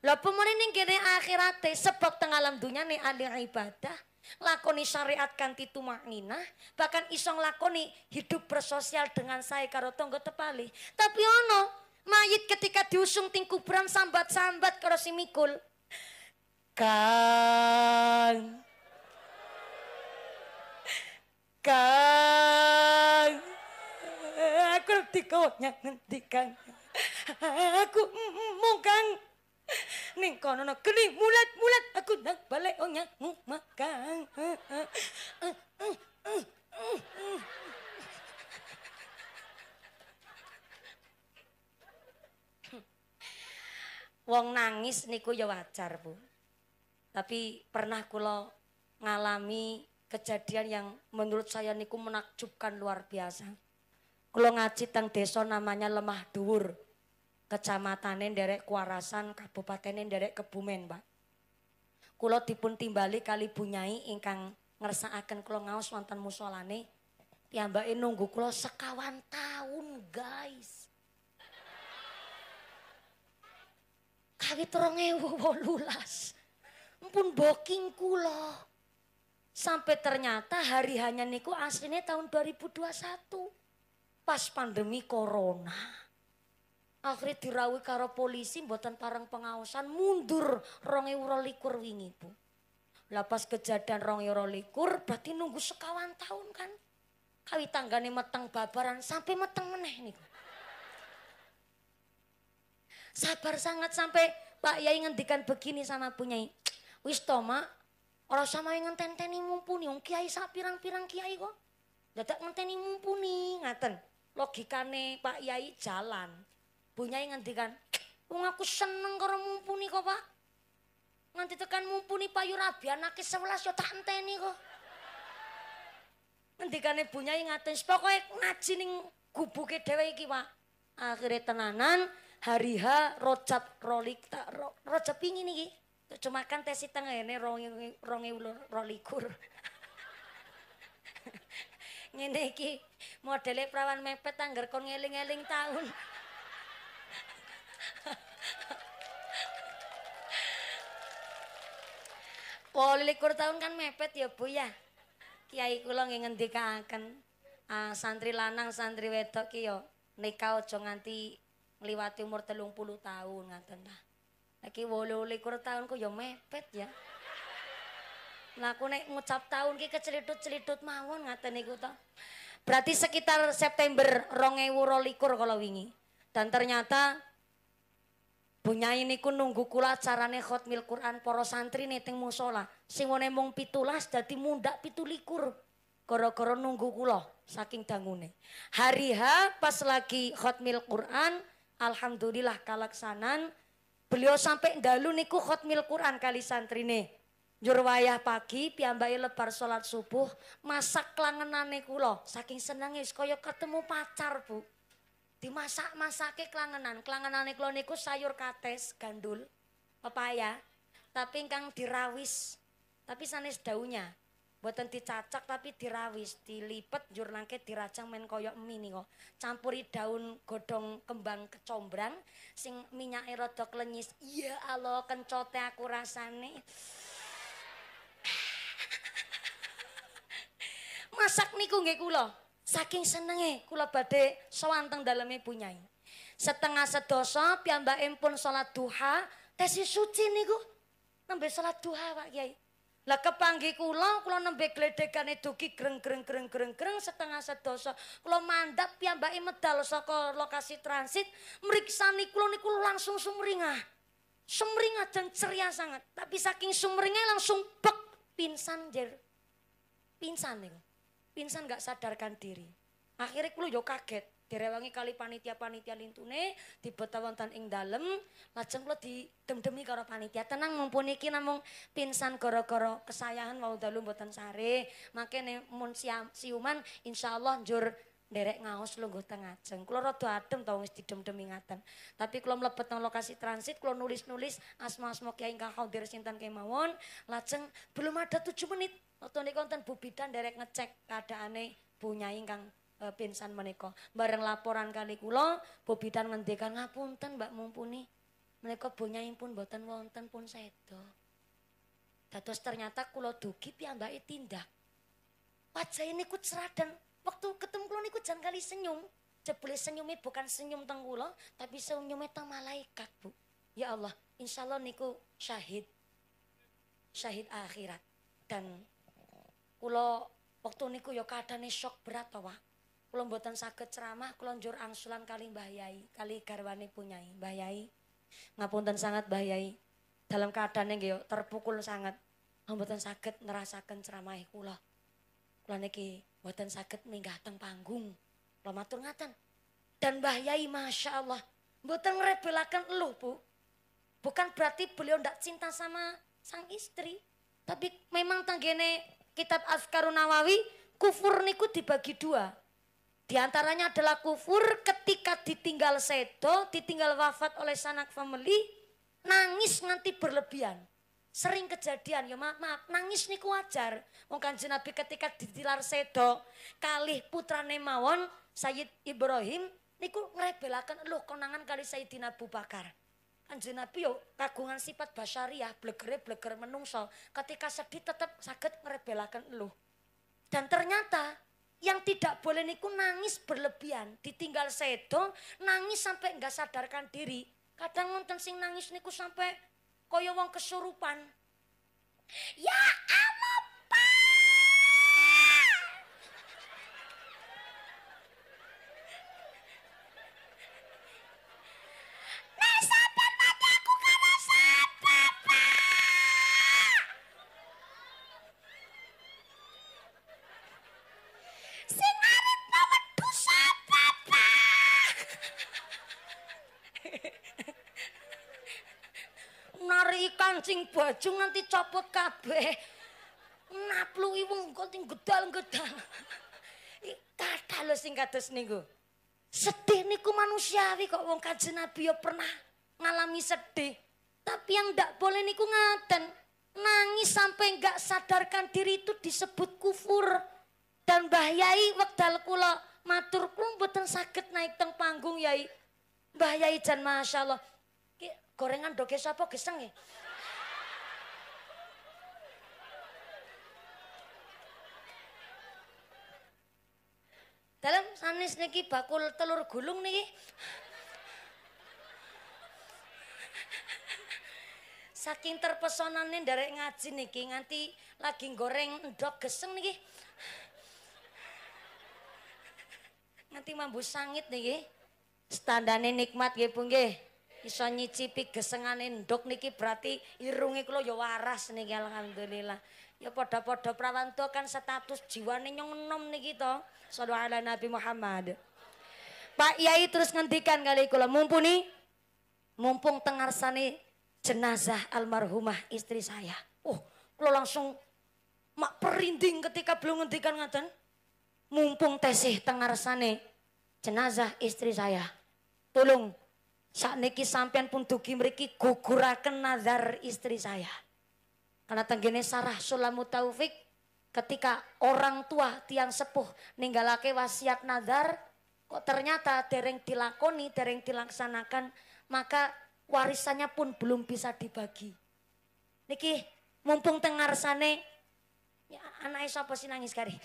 S1: lah pemene ini kene akhirate sebab tengah alam dunia nih ada ibadah lakoni syariat kanthi tumakninah bahkan isong lakoni hidup bersosial dengan saya karo tonggo tepali tapi ono mayit ketika diusung ting kuburan sambat-sambat karo si mikul Kang Kang aku dikoyak kang, aku mung mm, mm, mm, Kang Ning kono no geni mulat-mulat aku nak balik onyang oh, makan. Eh, eh, eh, Wong nangis niku ya wajar, Bu. Tapi pernah kulo ngalami kejadian yang menurut saya niku menakjubkan luar biasa. Kulo ngaji tentang desa namanya Lemah Dhuwur. Kecamatan Derek Kuarasan, Kabupaten Derek Kebumen, Pak. Kulo dipun timbali kali bunyai ingkang ngerseakan kulo ngaos mantan musolane. Piyambake nunggu kulo sekawan tahun, guys. Kawit bolulas Mpun boking kulo. Sampai ternyata hari hanya niku aslinya tahun 2021. Pas pandemi corona akhirnya dirawi karo polisi buatan parang pengawasan mundur rong likur wingi bu. Lapas kejadian rong likur berarti nunggu sekawan tahun kan. Kawi tanggane meteng babaran sampai meteng meneh bu Sabar sangat sampai Pak Yai ngendikan begini sama punyai. Wis toma, orang sama yang ngenteni mumpuni wong kiai sak pirang-pirang kiai kok. Dadak ngenteni mumpuni ngaten. Logikane Pak Yai jalan. Bunyai ngendikan, wong aku seneng karo mumpuni kok, Pak. Nganti tekan mumpuni payu rabi anake 11 yo tak enteni kok. Ngendikane bunyai ngaten, pokoke ngaji ning gubuke dhewe iki, Pak. Akhire tenanan hariha, ha rolik tak ro, rojat pingin iki. Cuma kan tesi tengah ini rongi rolikur. Ngene iki modele prawan mepet anggar kon ngeling-eling taun. Polikur tahun kan mepet ya Bu ya. Kiai kula nggih ngendikaken ah, santri lanang santri wedok ki ya nikah aja nganti ngliwati umur 30 tahun ngaten ta. Nek ki 28 tahun ku ya mepet ya. Lah aku nek ngucap tahun ki kecelitut-celitut mawon ngaten niku ta. Berarti sekitar September 2022 kalau wingi. Dan ternyata Bunyai niku nunggu kula carane khotmil Quran para santri teng musola. Sing ngene mung pitulas dadi mundhak pitulikur. koro koro nunggu kula saking dangune. Hari ha pas lagi khotmil Quran, alhamdulillah kalaksanan beliau sampai dalu niku khotmil Quran kali santri nih jurwayah pagi piambai lebar solat subuh, masak langenane kula saking senenge kaya ketemu pacar, Bu. dimasak-masake klangenan. Klangenane kula niku sayur kates, gandul, pepaya, tapi ingkang dirawis. Tapi sanes daunnya mboten dicacak tapi dirawis, dilipet njur nangke dirajang men kaya mie niku. Campuri daun godhong kembang kecombrang sing minyake rada klenyis. Ya Allah, kencote aku rasane. Masak niku nggih kula. Saking senenge kula badhe sawanteng daleme punyai. Setengah sedoso piyambake pun salat duha, tesi suci niku. Nembe salat duha Pak Kyai. Lah kepanggi kula kula nembe gledegane dugi greng-greng greng-greng greng setengah sedoso. Kula mandhap piyambake medal saka lokasi transit, mriksani kula niku langsung sumringah. Sumringah dan ceria sangat, tapi saking sumringah langsung pek pingsan jer. Pingsan niku pingsan gak sadarkan diri. Akhirnya kulo yo kaget, direwangi kali panitia-panitia lintune tiba wonten ing dalem lajeng kula didem-demi karo panitia tenang mumpuni iki namung pinsan koro gara kesayahan mau dalu mboten sare makene mun siuman insyaallah jur derek ngaos gue tengah ceng, kula rada adem tau wis didem-demi ngaten tapi kalau melepet nang lokasi transit kalau nulis-nulis asma-asma kiai ingkang hadir sinten kemawon lajeng belum ada tujuh menit Waktu niku wonten Bu Bidan ngecek keadaane Bu Nyai ingkang e, pingsan menika. Bareng laporan kali kulo Bu Bidan ngendikan ngapunten Mbak Mumpuni. Menika Bu Nyai pun boten wonten pun saya itu Dados ternyata kula dugi piyambake tindak. Wajah ini ku ceradan. Waktu ketemu kula niku jan kali senyum. Jebule senyumnya bukan senyum teng kula, tapi senyumnya teng malaikat, Bu. Ya Allah, insya Allah niku syahid. Syahid akhirat dan Kula wektu niku ya kadane shock berat to, Pak. Kula mboten saged ceramah, kula njur angsulan kali Mbah Yai, kali garwane punyai. Mbah Yai, ngapunten sangat Mbah Yai. Dalam keadaannya nggih ya, terpukul sangat. Mboten saged nerasaken ceramah kula. Kula niki mboten saged minggah teng panggung. Kula matur ngaten. Dan Mbah Yai Masya Allah, mboten repelakan lu Bu. Bukan berarti beliau ndak cinta sama sang istri, tapi memang tanggene kitab Askarun Nawawi, kufur niku dibagi dua. Di antaranya adalah kufur ketika ditinggal sedo, ditinggal wafat oleh sanak family, nangis nanti berlebihan. Sering kejadian, ya maaf, maaf nangis niku wajar. mungkin Kanjeng ketika ditilar sedo, kalih putrane mawon Sayyid Ibrahim niku ngrebelaken lho konangan kali Sayyidina Abu Bakar. Anjir Nabi yo kagungan sifat basyariah, bleger-bleger menungso, ketika sedih tetap sakit ngerebelakan lu. Dan ternyata yang tidak boleh niku nangis berlebihan, ditinggal sedo, nangis sampai nggak sadarkan diri. Kadang ngonten sing nangis niku sampai koyo wong kesurupan. Ya Allah, Pak. kancing baju nanti copot kabeh. Napluki wong kanting gedal-gedal. Kata lo sing kados niku. Sedih niku manusiawi kok wong kanjeng Nabi ya pernah ngalami sedih. Tapi yang ndak boleh niku ngaten. Nangis sampai enggak sadarkan diri itu disebut kufur. Dan Mbah Yai wekdal kula matur pun mboten saged naik teng panggung Yai. Mbah Yai jan masyaallah. Ki gorengan doge sapa geseng ya? Dalam sanis niki bakul telur gulung niki. Saking terpesonane ndarek ngaji niki nganti lagi goreng ndok geseng niki. Nanti mambu sangit niki. Standane nikmat nggih Bu nggih. Iso nyicipi gesengane ndok niki berarti irunge kula ya waras niki alhamdulillah. Ya podo perawan prawanto kan status jiwane nyong nom nih gitu. Shallallahu ala Nabi Muhammad. Pak Yai terus ngendikan kali kula mumpuni mumpung tengar sani jenazah almarhumah istri saya. Oh, kula langsung mak perinding ketika belum ngendikan ngaten. Mumpung tesih tengar sani jenazah istri saya. Tolong Saat niki sampean pun tuki meriki guguraken nazar istri saya. Karena tenggene sarah sulamu taufik ketika orang tua tiang sepuh ninggalake wasiat nadar kok ternyata dereng dilakoni, dereng dilaksanakan, maka warisannya pun belum bisa dibagi. Niki mumpung tengar sana, ya anak sapa sih nangis kari.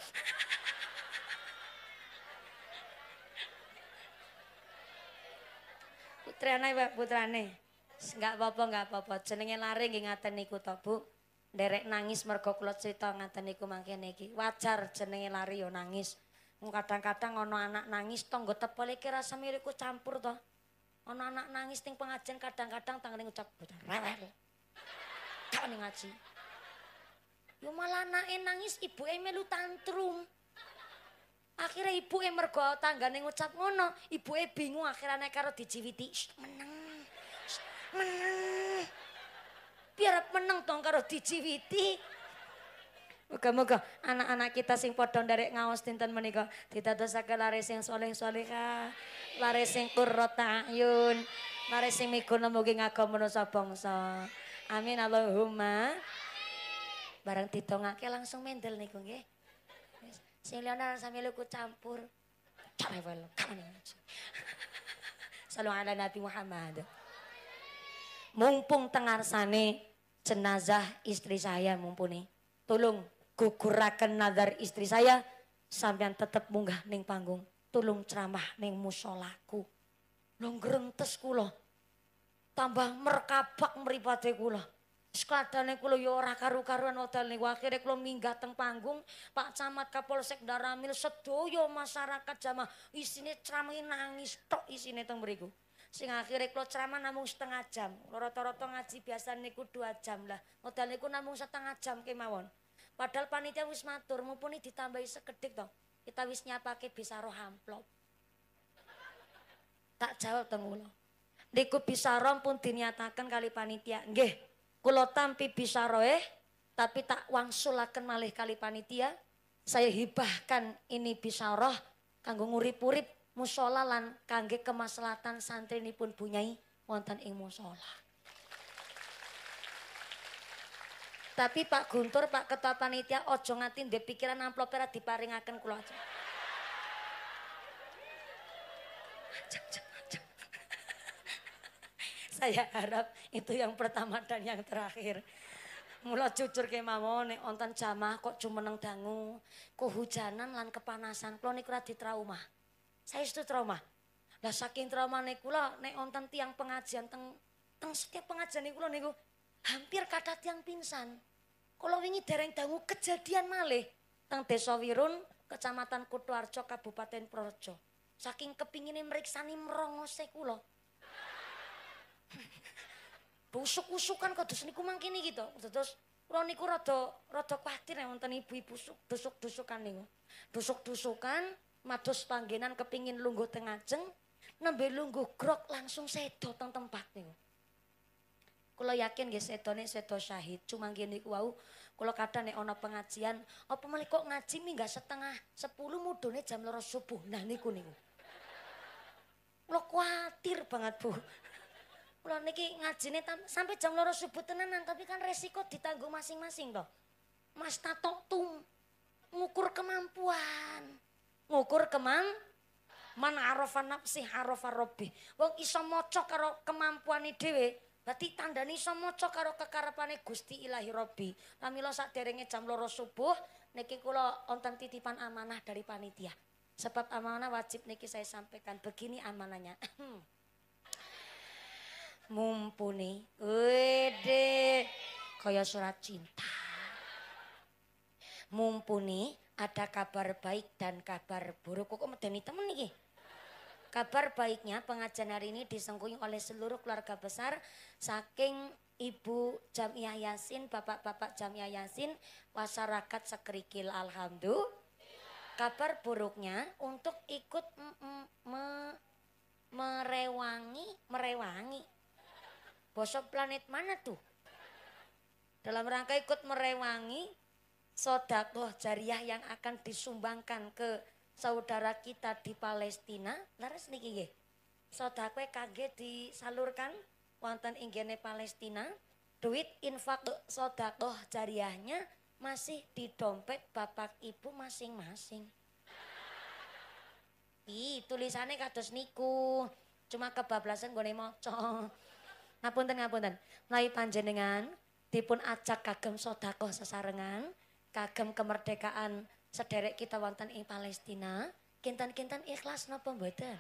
S1: Putri anak putrane. Enggak apa-apa, enggak apa-apa. Jenenge lari nggih ngaten niku to, Bu. nderek nangis mergo kula cerita ngaten iku mangkene iki. Wajar jenenge lari yo nangis. kadang-kadang ana anak nangis tonggo tepol iki rasa miriku campur to. Ana anak nangis ting pengajian kadang-kadang tangane ngucap rewel. Kak ning ngaji. Yo malah anake nangis ibuke melu tantrum. Akhirnya ibu yang mergo tanggane ngucap ngono, ibu bingung akhirnya karo dijiwiti, meneng, meneng. biar meneng dong karo dijiwiti. Moga-moga anak-anak kita sing podong dari ngawas dinten menika Tidak dosa ke lari sing soleh soleha. Lari sing kurrota ayun. Lari sing miguna mugi ngagam menusa bongso. Amin Allahumma. Barang didongake langsung mendel niku nggih. Sing liyane sambil ku campur. Cawe wae. Sallu ala Nabi Muhammad. mumpung tengah sana jenazah istri saya mumpuni. Tolong gugurakan nazar istri saya sampean tetep munggah ning panggung. Tolong ceramah ning musolaku. Long gerentes kulo. Tambah merkabak meripate kulo. Sekadane kulo ya ora karu-karuan hotel niku akhire kulo minggah teng panggung Pak Camat Kapolsek Daramil sedoyo masyarakat jamaah isine ceramah nangis tok isine teng mriku. sing akhire kula ceramah namung setengah jam. Rata-rata ngaji biasa niku dua jam lah. Modal niku namung setengah jam kemawon. Padahal panitia wis matur, mumpuni ditambahi sekedhik to. Kita wis nyapake roh amplop. Tak jawab teng kula. Niku roh pun dinyatakan kali panitia. Nggih, kula tampi roe eh. tapi tak wang wangsulaken malih kali panitia. Saya hibahkan ini roh kanggo ngurip-urip musola lan kangge kemaslahatan santri ini pun punyai wonten ing musola. Tapi Pak Guntur, Pak Ketua Panitia, ojo nganti ndek pikiran amplop ora diparingaken akan aja. Saya harap itu yang pertama dan yang terakhir. Mula jujur ke mawon nek wonten jamaah kok neng dangu, kehujanan lan kepanasan, kula niku di trauma. Saya itu trauma. Lah saking trauma nih kula nih onten tiang pengajian teng teng setiap pengajian niku niku hampir kata tiang pingsan. Kalau wingi dereng dangu kejadian malih teng Desa Wirun, Kecamatan Kutuarjo, Kabupaten Projo. Saking nih merongos merongose kula. busuk kok kados niku mangkene gitu. Terus kula niku rada rada kuwatir nek wonten ibu-ibu busuk-dusukan niku. Busuk-dusukan Matus panggenan kepingin lungguh tengajeng, nembe lungguh grok langsung sedo teng tempat niku. Kula yakin nggih sedone sedo syahid, cuma ngene iku wau, kula kadang nek ana pengajian, apa malah kok ngaji minggah setengah 10 mudune jam 2 subuh. Nah niku niku. Kula kuatir banget, Bu. Kula niki ngajine sampai jam 2 subuh tenanan, tapi kan resiko ditanggung masing-masing toh. Mas tatok tum ngukur kemampuan. Ngukur kemang man arofa nafsi harofa robbi. Wong iso maca karo kemampuane dhewe, berarti tandane iso maca karo kekarepane Gusti Ilahi Robbi. Pamila saderenge jam loro subuh niki kula wonten titipan amanah dari panitia. Sebab amanah wajib niki saya sampaikan begini amanahnya. Mumpuni, wede, kaya surat cinta mumpuni ada kabar baik dan kabar buruk. Kok medeni temen nih? Kabar baiknya pengajian hari ini disengkuyung oleh seluruh keluarga besar saking Ibu Jamiah Yasin, Bapak-Bapak Jamiah Yasin, masyarakat sekerikil Alhamdulillah. Kabar buruknya untuk ikut merewangi, merewangi. Bosok planet mana tuh? Dalam rangka ikut merewangi, sodakoh jariah yang akan disumbangkan ke saudara kita di Palestina laras niki nggih sedekah kangge disalurkan wonten ing Palestina duit infak sedekah jariahnya masih didompet bapak ibu masing-masing Pi tulisannya kados niku cuma kebablasan gue moco ngapunten ngapunten mulai panjenengan dipun ajak kagem sodakoh sesarengan kagem kemerdekaan sederek kita wonten ing Palestina, kintan kintan ikhlas napa mboten?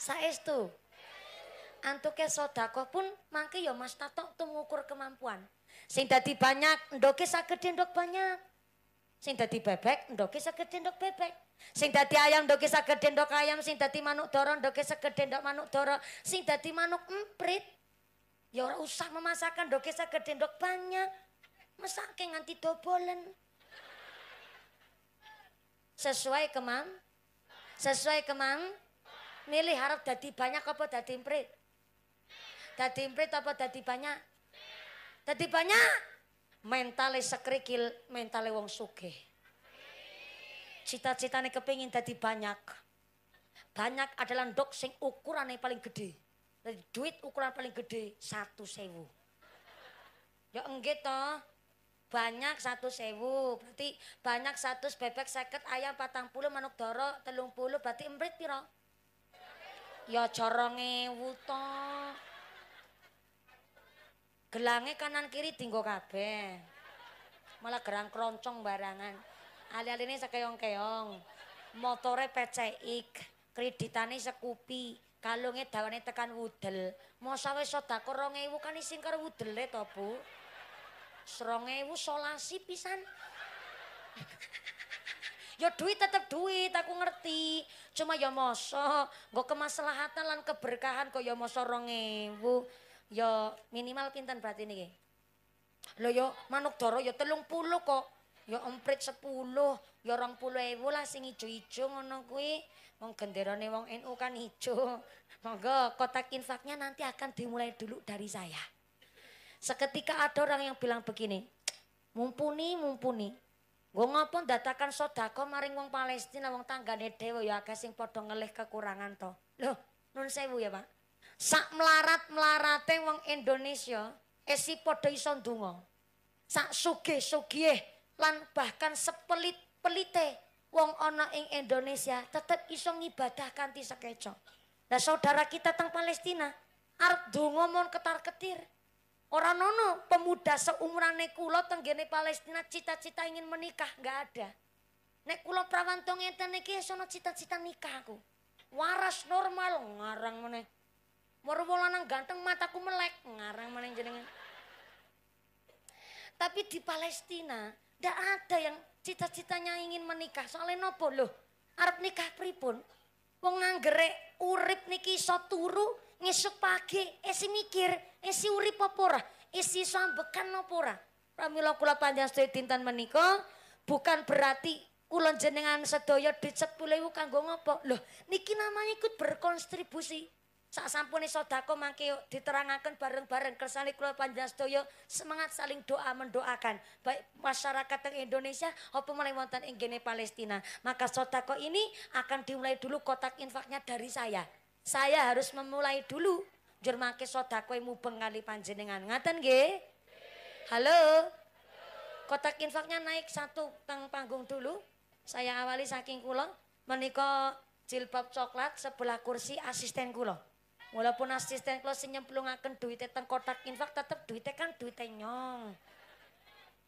S1: Saestu. Antuke sedekah pun mangke ya Mas Tato tumukur kemampuan. Sing dadi banyak, ndoke saged ndok banyak. Sing dadi bebek, ndoke saged ndok bebek. Sing dadi ayam ndoke saged ndok ayam, sing dadi manuk dara ndoke saged ndok manuk dara, sing dadi manuk emprit ya ora usah memasakkan ndoke saged ndok banyak mesake nganti dobolen. Sesuai keman? Sesuai keman? Milih harap dadi banyak apa dadi imprit? Dadi imprit apa dadi banyak? Dadi banyak. Mentale sekrikil, mentale wong suke Cita-citane kepingin dadi banyak. Banyak adalah ndok sing ukurane paling gede. Duit ukuran paling gede satu sewu. Ya enggak toh. banyak satu sewu berarti banyak satu bebek seket ayam patang puluh manuk doro telung puluh berarti emprit piro ya corong ewu to gelangnya kanan kiri tinggo kabeh malah gerang keroncong barangan alih-alih ini sekeong-keong motore pecek kreditane sekupi kalungnya dawane tekan wudel mau sawe sodako rong ewu kan isin karo wudel to bu serong ewu solasi pisan. ya duit tetep duit, aku ngerti. Cuma ya masa, gak kemaslahatan lan keberkahan kok ya masa rong Ya minimal pinten berarti ini. Lo ya manuk doro ya telung puluh kok. Ya emprit sepuluh, ya orang puluh ewu lah sing ijo-ijo ngono kuwi Wong genderane wong NU kan ijo. Monggo kotak infaknya nanti akan dimulai dulu dari saya. Seketika ada orang yang bilang begini, mumpuni, mumpuni. Wong ngapun datakan sodako maring wong Palestina, wong tanggane dewa ya agak sing podo ngelih kekurangan to. Loh, nun sewu ya pak. Sak melarat-melarate wong Indonesia, esi podo iso ndungo. Sak suge sugih lan bahkan sepelit-pelite wong ana ing Indonesia tetep iso ngibadah kanthi sekeco. Nah, saudara kita teng Palestina arep donga mon ketar-ketir. Ora nono pemuda seumurane kula tenggene Palestina cita-cita ingin menikah enggak ada. Nek kula prawanto ngeten iki sono cita-cita nikah aku. Waras normal ngarang meneh. Warwo lanang ganteng mataku melek ngarang meneh jenengan. Tapi di Palestina ndak ada yang cita-citanya ingin menikah. Soale nopo lho? Arep nikah pripun? Wong nganggere urip niki iso turu ngesuk pagi esi mikir, esi urip apa ora, esi sambekan apa ora. Pramila kula panjenengan dinten menika bukan berarti kula jenengan sedaya duit 10.000 kanggo ngopo. Loh, niki namanya ikut berkontribusi. Sak sampune sedako mangke diterangaken bareng-bareng kersane kula panjenengan sedaya semangat saling doa mendoakan baik masyarakat teng Indonesia apa mulai wonten ing Palestina. Maka sedako ini akan dimulai dulu kotak infaknya dari saya. saya harus memulai dulu jermake sodakwe mubeng kali panjenengan ngaten nge halo kotak infaknya naik satu teng panggung dulu saya awali saking kulo meniko jilbab coklat sebelah kursi asisten kulo walaupun asisten kulo sinyemplung akan duitnya tang kotak infak tetep duitnya kan duitnya nyong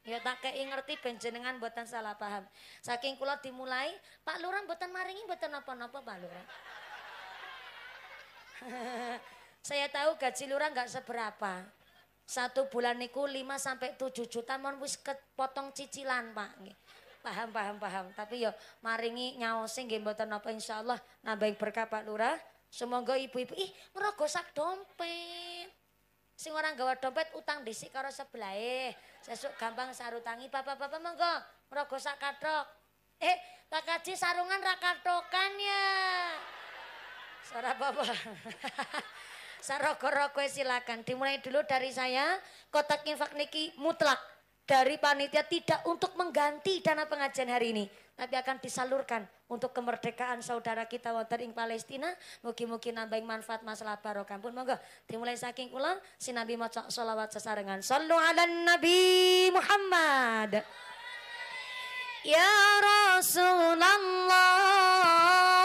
S1: Ya tak kei ngerti benjenengan buatan salah paham. Saking kulo dimulai, Pak Lurah buatan maringi buatan apa-apa Pak Lurah. saya tahu gaji lurah enggak seberapa. Satu bulan niku 5 sampai 7 juta mon wis kepotong cicilan, Pak. Paham, paham, paham. Tapi yo maringi nyaosing nggih mboten apa insyaallah nambah berkah Pak Lurah. Semoga ibu-ibu ih merogoh sak dompet. Sing orang gawa dompet utang dhisik karo sebelah Sesuk gampang sarutangi bapak-bapak monggo merogoh sak kathok. Eh, Pak Kaji sarungan ra kathokan ya. Suara apa? Saroko-roko silakan. Dimulai dulu dari saya. Kotak infak niki mutlak dari panitia tidak untuk mengganti dana pengajian hari ini, tapi akan disalurkan untuk kemerdekaan saudara kita wonten ing Palestina. Mugi-mugi nambahin manfaat masalah barokah pun monggo dimulai saking kula sinabi maca selawat sesarengan. Shallu ala Nabi Muhammad. Ya Rasulullah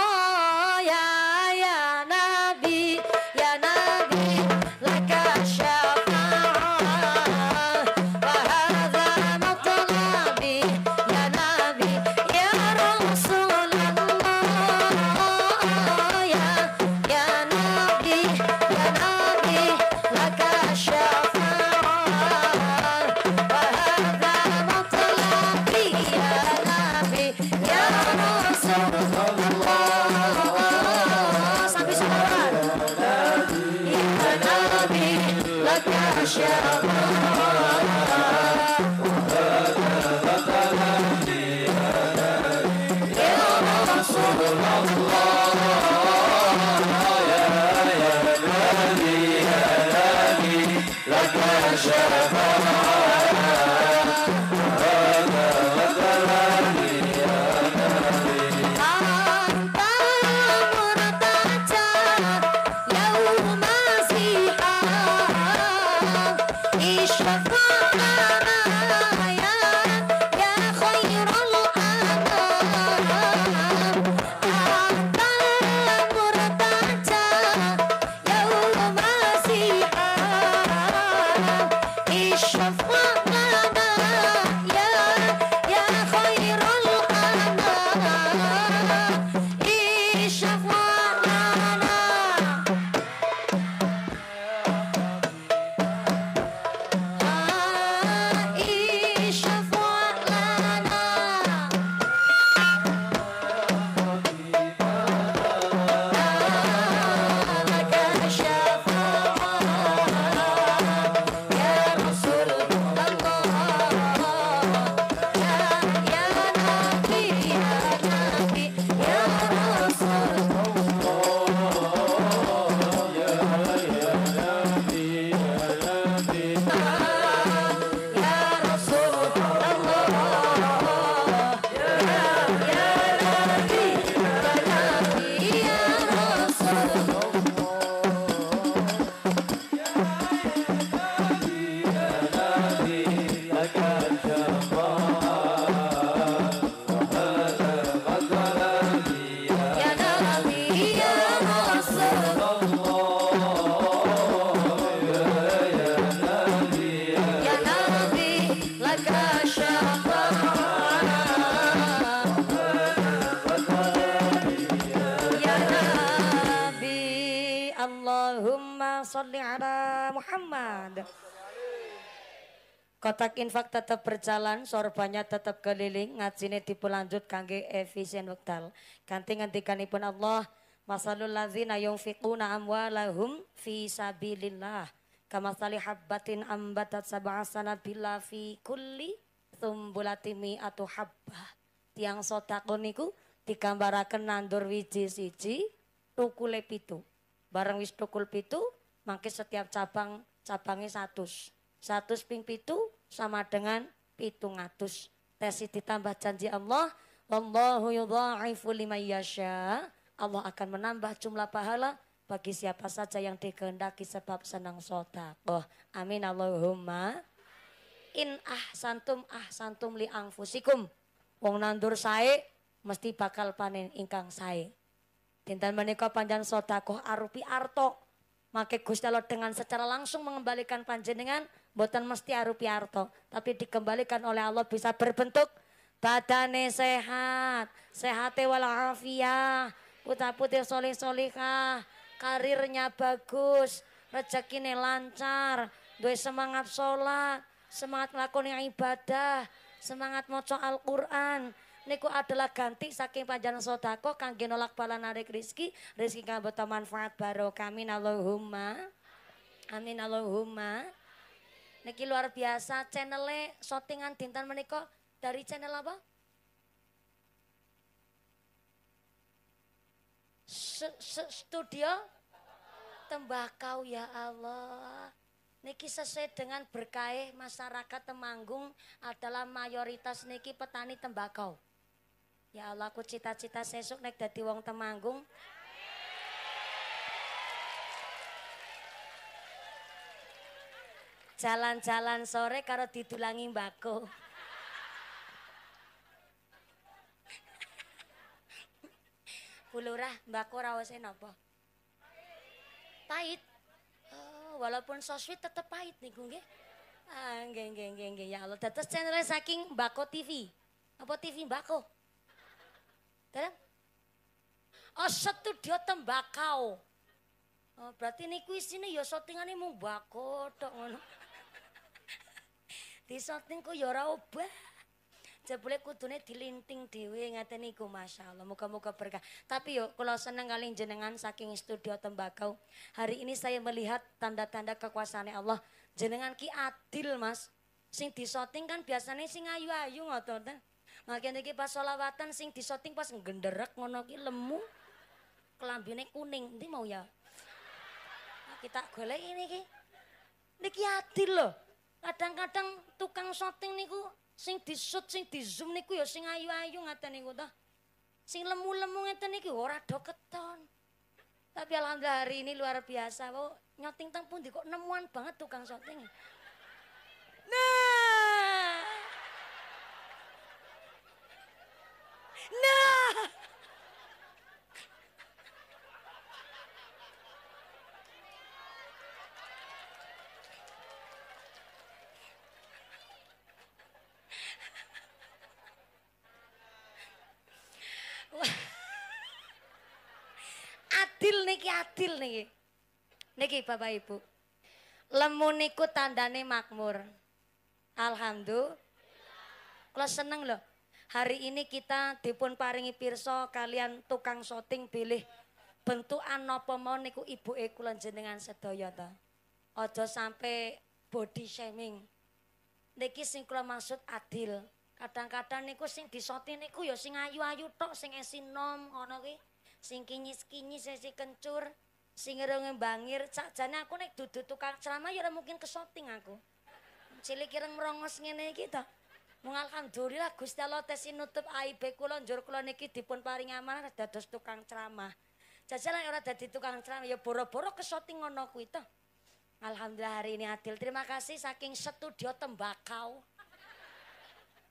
S1: Praktak infak tetap berjalan, sorbannya tetap keliling, ngajine lanjut kangge efisien Ganti ngantikan ngendikanipun Allah, masalul ladzina yunfiquna amwalahum fi sabilillah. Kamasali habbatin ambatat sab'a bila fi kulli tsumbulatimi atau habba Tiang sotakuniku niku digambaraken nandur wiji siji, tukule pitu. Bareng wis tukul pitu, mangke setiap cabang cabangnya satus. satu ping pitu, sama dengan pitung atus. Tesi ditambah janji Allah. Wallahu yudha'ifu lima yasha. Allah akan menambah jumlah pahala bagi siapa saja yang dikehendaki sebab senang Oh, Amin Allahumma. In ahsantum ahsantum li angfusikum. Wong nandur sae mesti bakal panen ingkang sae. Dinten menika panjang sodakoh arupi arto. Maka Gusti Allah dengan secara langsung mengembalikan panjenengan Buatan mesti arupi arto, tapi dikembalikan oleh Allah bisa berbentuk badane sehat, sehat walafiyah, putih putih solih solihah, karirnya bagus, rezekine lancar, duwe semangat sholat, semangat melakukan ibadah, semangat maca Al-Qur'an, niku adalah ganti saking panjang sodako kangge nolak bala narik rizki rizki kang manfaat baru kami, Allahumma amin Allahumma Niki luar biasa channelnya shootingan Dintan menikah dari channel apa? Studio Tembakau ya Allah. Niki sesuai dengan berkah masyarakat Temanggung adalah mayoritas niki petani tembakau. Ya Allah, aku cita-cita sesuk naik dari wong Temanggung. jalan-jalan sore karo didulangi mbako. Kulurah mbako rawase napa? Pahit. Oh, walaupun so sweet tetep pahit niku nggih. Ah, nggih nggih nggih nggih ya Allah. Dados channel saking Mbako TV. Apa TV Mbako? Dalam Oh, studio tembakau. Oh, berarti niku isine ya syutingane mung bako tok ngono. disorting ku ya ora obah. Jebule kudune dilinting dhewe ngaten niku masyaallah. muka-muka berkah. Tapi yo kalau seneng kali jenengan saking studio tembakau. Hari ini saya melihat tanda-tanda kekuasaan Allah. Jenengan ki adil, Mas. Sing di shooting kan biasanya sing ayu-ayu ngoten. makanya Makin iki pas solawatan sing shooting pas genderek ngono ki lemu. Kelambine kuning, ndi mau ya. Nah, kita golek ini ki. Niki adil loh. kadang-kadang tukang syuting niku sing di shoot sing di zoom niku ya sing ayu-ayu ngaten niku toh. Sing lemu-lemu ngaten niki ora do keton. Tapi alhamdulillah hari ini luar biasa, wo nyoting teng pundi kok nemuan banget tukang syuting. Nah. Nah. niki adil niki. Niki Bapak Ibu. Lemu niku tandane makmur. Alhamdulillah. Kula seneng loh. Hari ini kita dipun paringi pirsa kalian tukang syuting pilih bentukan napa mau niku ibuke kula jenengan sedaya ta. Aja sampai body shaming. Niki sing kula maksud adil. Kadang-kadang niku sing disoti niku ya sing ayu-ayu tok, sing esinom ngono kuwi. sing kinyis-kinyis sing kencur sing ireng cak sakjane aku nek dudu tukang ceramah ya ora mungkin kesoting aku cilik ireng merongos ngene iki to mung alhamdulillah Gusti Allah tes nutup aib kula njur kula niki dipun paring amanah dados tukang ceramah jajal ora dadi tukang ceramah ya boro-boro kesoting ono kuwi to alhamdulillah hari ini adil terima kasih saking studio tembakau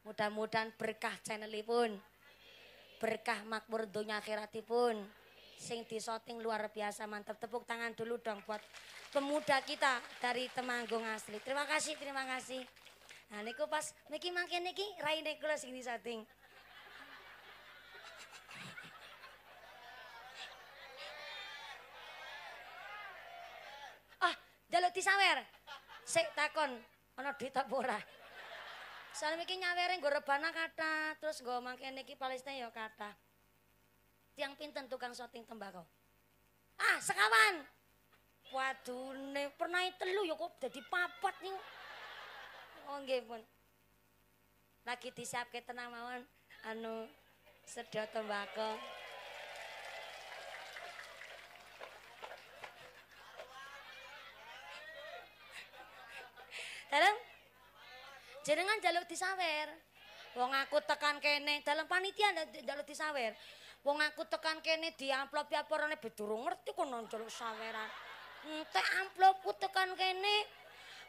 S1: mudah-mudahan berkah channel ini pun. berkah makmur dunia akhiratipun sing shooting luar biasa mantap tepuk tangan dulu dong buat pemuda kita dari Temanggung asli terima kasih terima kasih nah niku pas niki makin niki rai niku sing shooting ah jaluk disawer sik takon ana duit tak ora Sana mikir nyawereng gue rebana kata, terus gue mangkene ki Palestina yo kata. Tiang pinten tukang shooting tembakau. Ah, sekawan. Waduh, ne, pernah itu yo kok jadi papat nih. Oh, nggih pun. Lagi disiapke tenang mawon anu sedot tembakau. jenengan jaluk disawer. Wong aku tekan kene dalam panitia jaluk disawer. Wong aku tekan kene di amplop ya porane bedurung ngerti kok nang jaluk saweran. Entek amplopku tekan kene.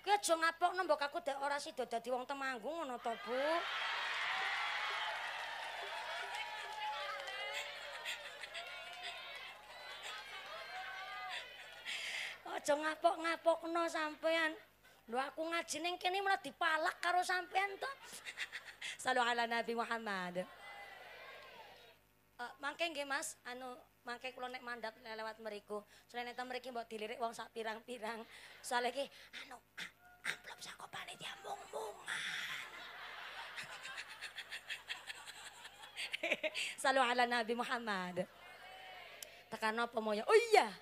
S1: Kuwi aja ngapok mbok aku dek ora sida dadi wong temanggung ngono to, Bu. Aja ngapok-ngapokno sampean. Lu aku ngaji neng kene malah dipalak karo sampean to. Salu ala Nabi Muhammad. Uh, mangke nggih Mas, anu mangke kula nek mandat lewat meriku. Soale nek mriki mbok dilirik wong sak pirang-pirang. Soale iki anu amplop saka panitia mung-mungan. Salu ala Nabi Muhammad. Tekan apa moyo? Oh iya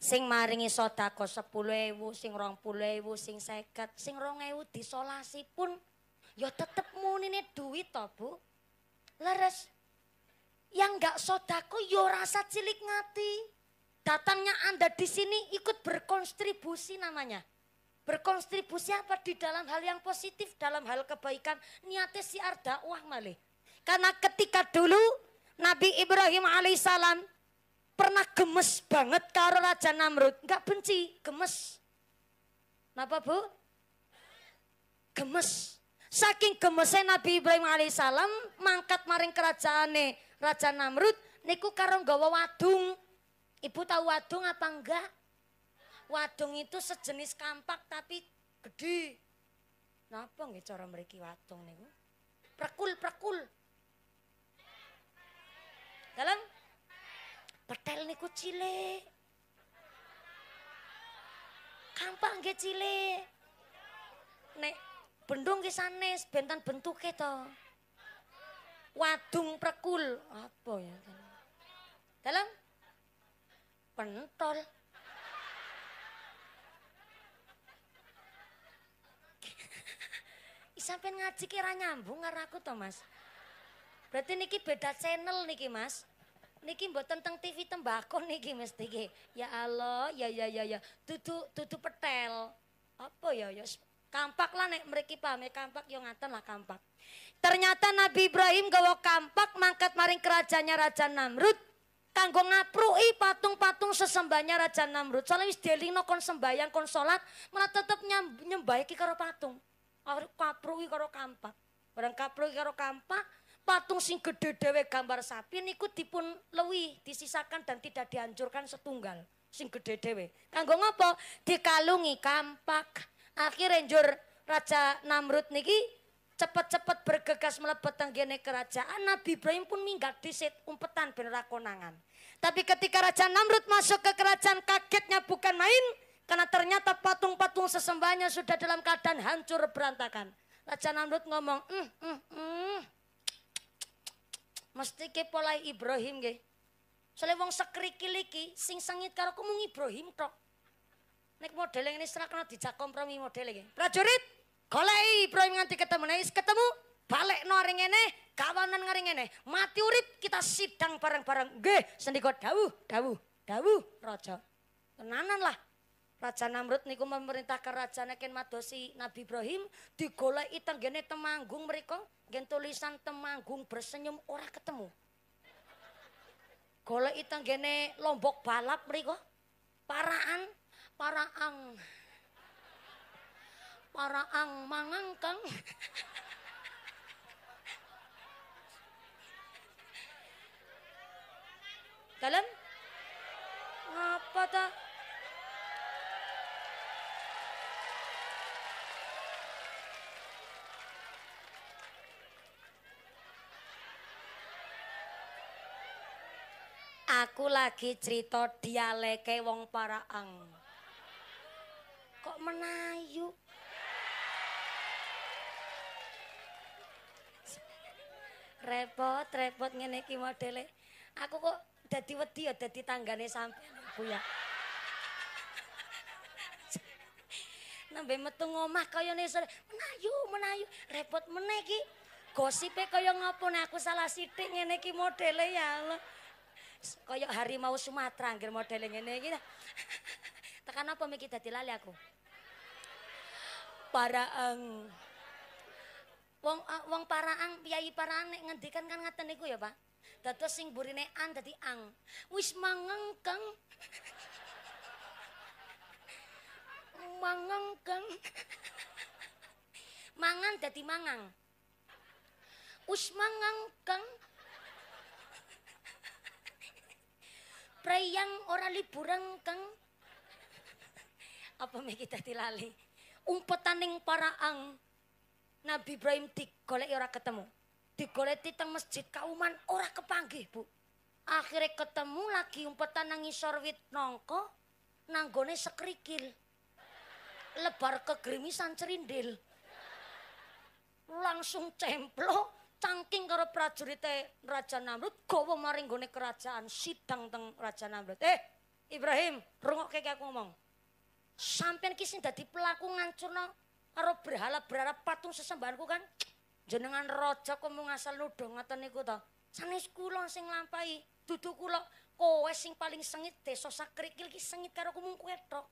S1: sing maringi sodako sepuluh ewu, sing rong puluh ewu, sing seket, sing rong ewu disolasi pun, ya tetep muni nih duit to bu. Leres, yang nggak sodako yo ya rasa cilik ngati. Datangnya Anda di sini ikut berkontribusi namanya. Berkontribusi apa di dalam hal yang positif, dalam hal kebaikan, niatnya siar dakwah malih. Karena ketika dulu Nabi Ibrahim alaihissalam pernah gemes banget karo Raja Namrud. Enggak benci, gemes. Napa Bu? Gemes. Saking gemesnya Nabi Ibrahim alaihissalam mangkat maring kerajaane Raja Namrud niku karo nggawa wadung. Ibu tahu wadung apa enggak? Wadung itu sejenis kampak tapi gede. Napa nggih cara mriki wadung niku? Prekul-prekul. Dalam? petel niku cilik. Gampang nggih cilik. Nek bendung nggih sanes benten bentuke to. Wadung prekul apa ya? Dalam pentol. Sampai ngaji kira nyambung karena aku to mas. Berarti niki beda channel niki mas. niki buat tentang TV tembakau niki mesti niki. Ya Allah, ya ya ya ya. tutu tutu petel. Apa ya ya kampak lah nek mereka paham ya? kampak yo ya ngaten lah kampak. Ternyata Nabi Ibrahim gawok kampak mangkat maring kerajaannya Raja Namrud kanggo ngapruki patung-patung sesembahnya Raja Namrud. Soale wis no kon sembayang kon salat malah tetep nyembahi karo patung. Kapruki karo kampak. Barang kapruki karo kampak Patung sing gede dewe gambar sapi niku dipun lewi, disisakan dan tidak dihancurkan setunggal sing gede dewe. Kanggo ngopo? Dikalungi kampak. Akhirnya njur Raja Namrud niki cepet-cepet bergegas melebet tenggene kerajaan Nabi Ibrahim pun minggat disit umpetan ben Tapi ketika Raja Namrud masuk ke kerajaan kagetnya bukan main karena ternyata patung-patung sesembahnya sudah dalam keadaan hancur berantakan. Raja Namrud ngomong, "Mm, mm, mm. mesti ke pola Ibrahim ge. Soale wong sekrikil iki sing sengit karo kumung Ibrahim tok. Nek model ini serak kena dijak kompromi model ini. Prajurit, golei Ibrahim nganti ketemu. Nek ketemu, balik no ring ini, kawanan ngering ini. Mati urip kita sidang bareng-bareng. Gih, sendiko dawuh, dawuh, dawuh, rojo. Tenanan lah, Raja Namrud niku memerintah kerajaan ken madosi Nabi Ibrahim itu gini Temanggung mereka nggen tulisan Temanggung bersenyum ora ketemu. itu gini Lombok balap mereka paraan paraang paraang mangangkang Dalam? Apa tak? aku lagi cerita dialeke wong para ang. Kok menayu? repot repot ngene iki modele. Aku kok dadi wedi ya dadi tanggane sampean Bu Nambe metu ngomah kaya ne menayu menayu repot meneh iki. Gosipe kaya ngapa aku salah sithik ngene iki modele ya Allah. koyok harimau Sumatera anggere modele ngene iki. Tekan apa mikir dadi lali aku? Paraang. Wong uh, wong paraang piyai paraane ngendikan kan ngaten niku ya, Pak. Dados sing burine an dadi ang. Wis mangengkeng. mangengkeng. Mangan dadi mangang. Wis mangengkeng. Priyang ora liburan keng apa me kita dadi Umpetan umpetaning para ang Nabi Ibrahim digoleki ora ketemu digoleki teng masjid Kauman ora kepanggih Bu akhirnya ketemu lagi umpetan nang ngisor wit nangka nanggone sekrikil lebar kegrimisan cerindil langsung cemplok cangking karo prajurite Raja Namrud gawa maring gone kerajaan sidang teng Raja Namrud. Eh, Ibrahim, rungokke kaya aku ngomong. Sampeyan ki sing dadi pelaku ngancurno karo berhala-berhala patung sesembahanku kan? Jenengan raja kok mung asal nuduh ngoten niku to. Sanes kula sing nglampahi, dudu kula kowe sing paling sengit desa Sakrikil ki sengit karo kumung kowe tok.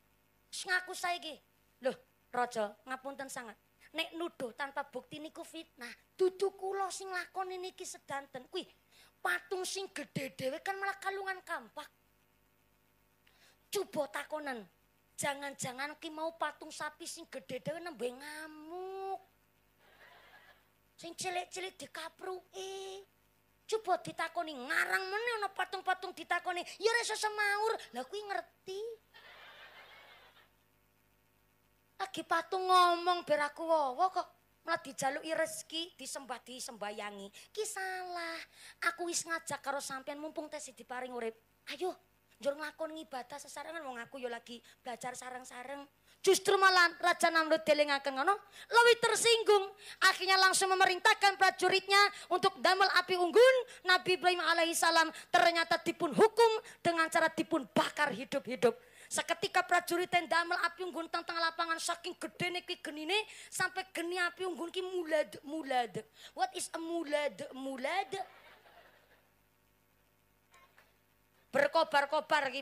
S1: Sing saiki. Lho, raja, ngapunten sangat. nek nuduh tanpa bukti niku fitnah. Dudu kula sing lakoni niki sedanten. Kuwi patung sing gedhe dhewe kan malah kalungan kampak. Coba takonan. Jangan-jangan ki mau patung sapi sing gedhe dhewe nembe ngamuk. Sing cilik-cilik dikapruki. Coba ditakoni ngarang meneh ana patung-patung ditakoni, ya ora semaur. Lah kuwi ngerti. Lagi patung ngomong biar aku wowo kok malah dijaluki rezeki disembah disembayangi. Ki salah. Aku wis ngajak karo sampean mumpung tes diparing urip. Ayo njur ngelakon ibadah sesarengan wong aku yo lagi belajar sarang-sarang. Justru malah Raja Namrud delingaken ngono, lebih tersinggung. Akhirnya langsung memerintahkan prajuritnya untuk damel api unggun. Nabi Ibrahim alaihi salam ternyata dipun hukum dengan cara dipun bakar hidup-hidup. Seketika prajurit damel api unggun tentang tengah lapangan saking gede nih geni nih sampai geni api unggun ki mulad mulad. What is a mulad mulad? Berkobar-kobar ki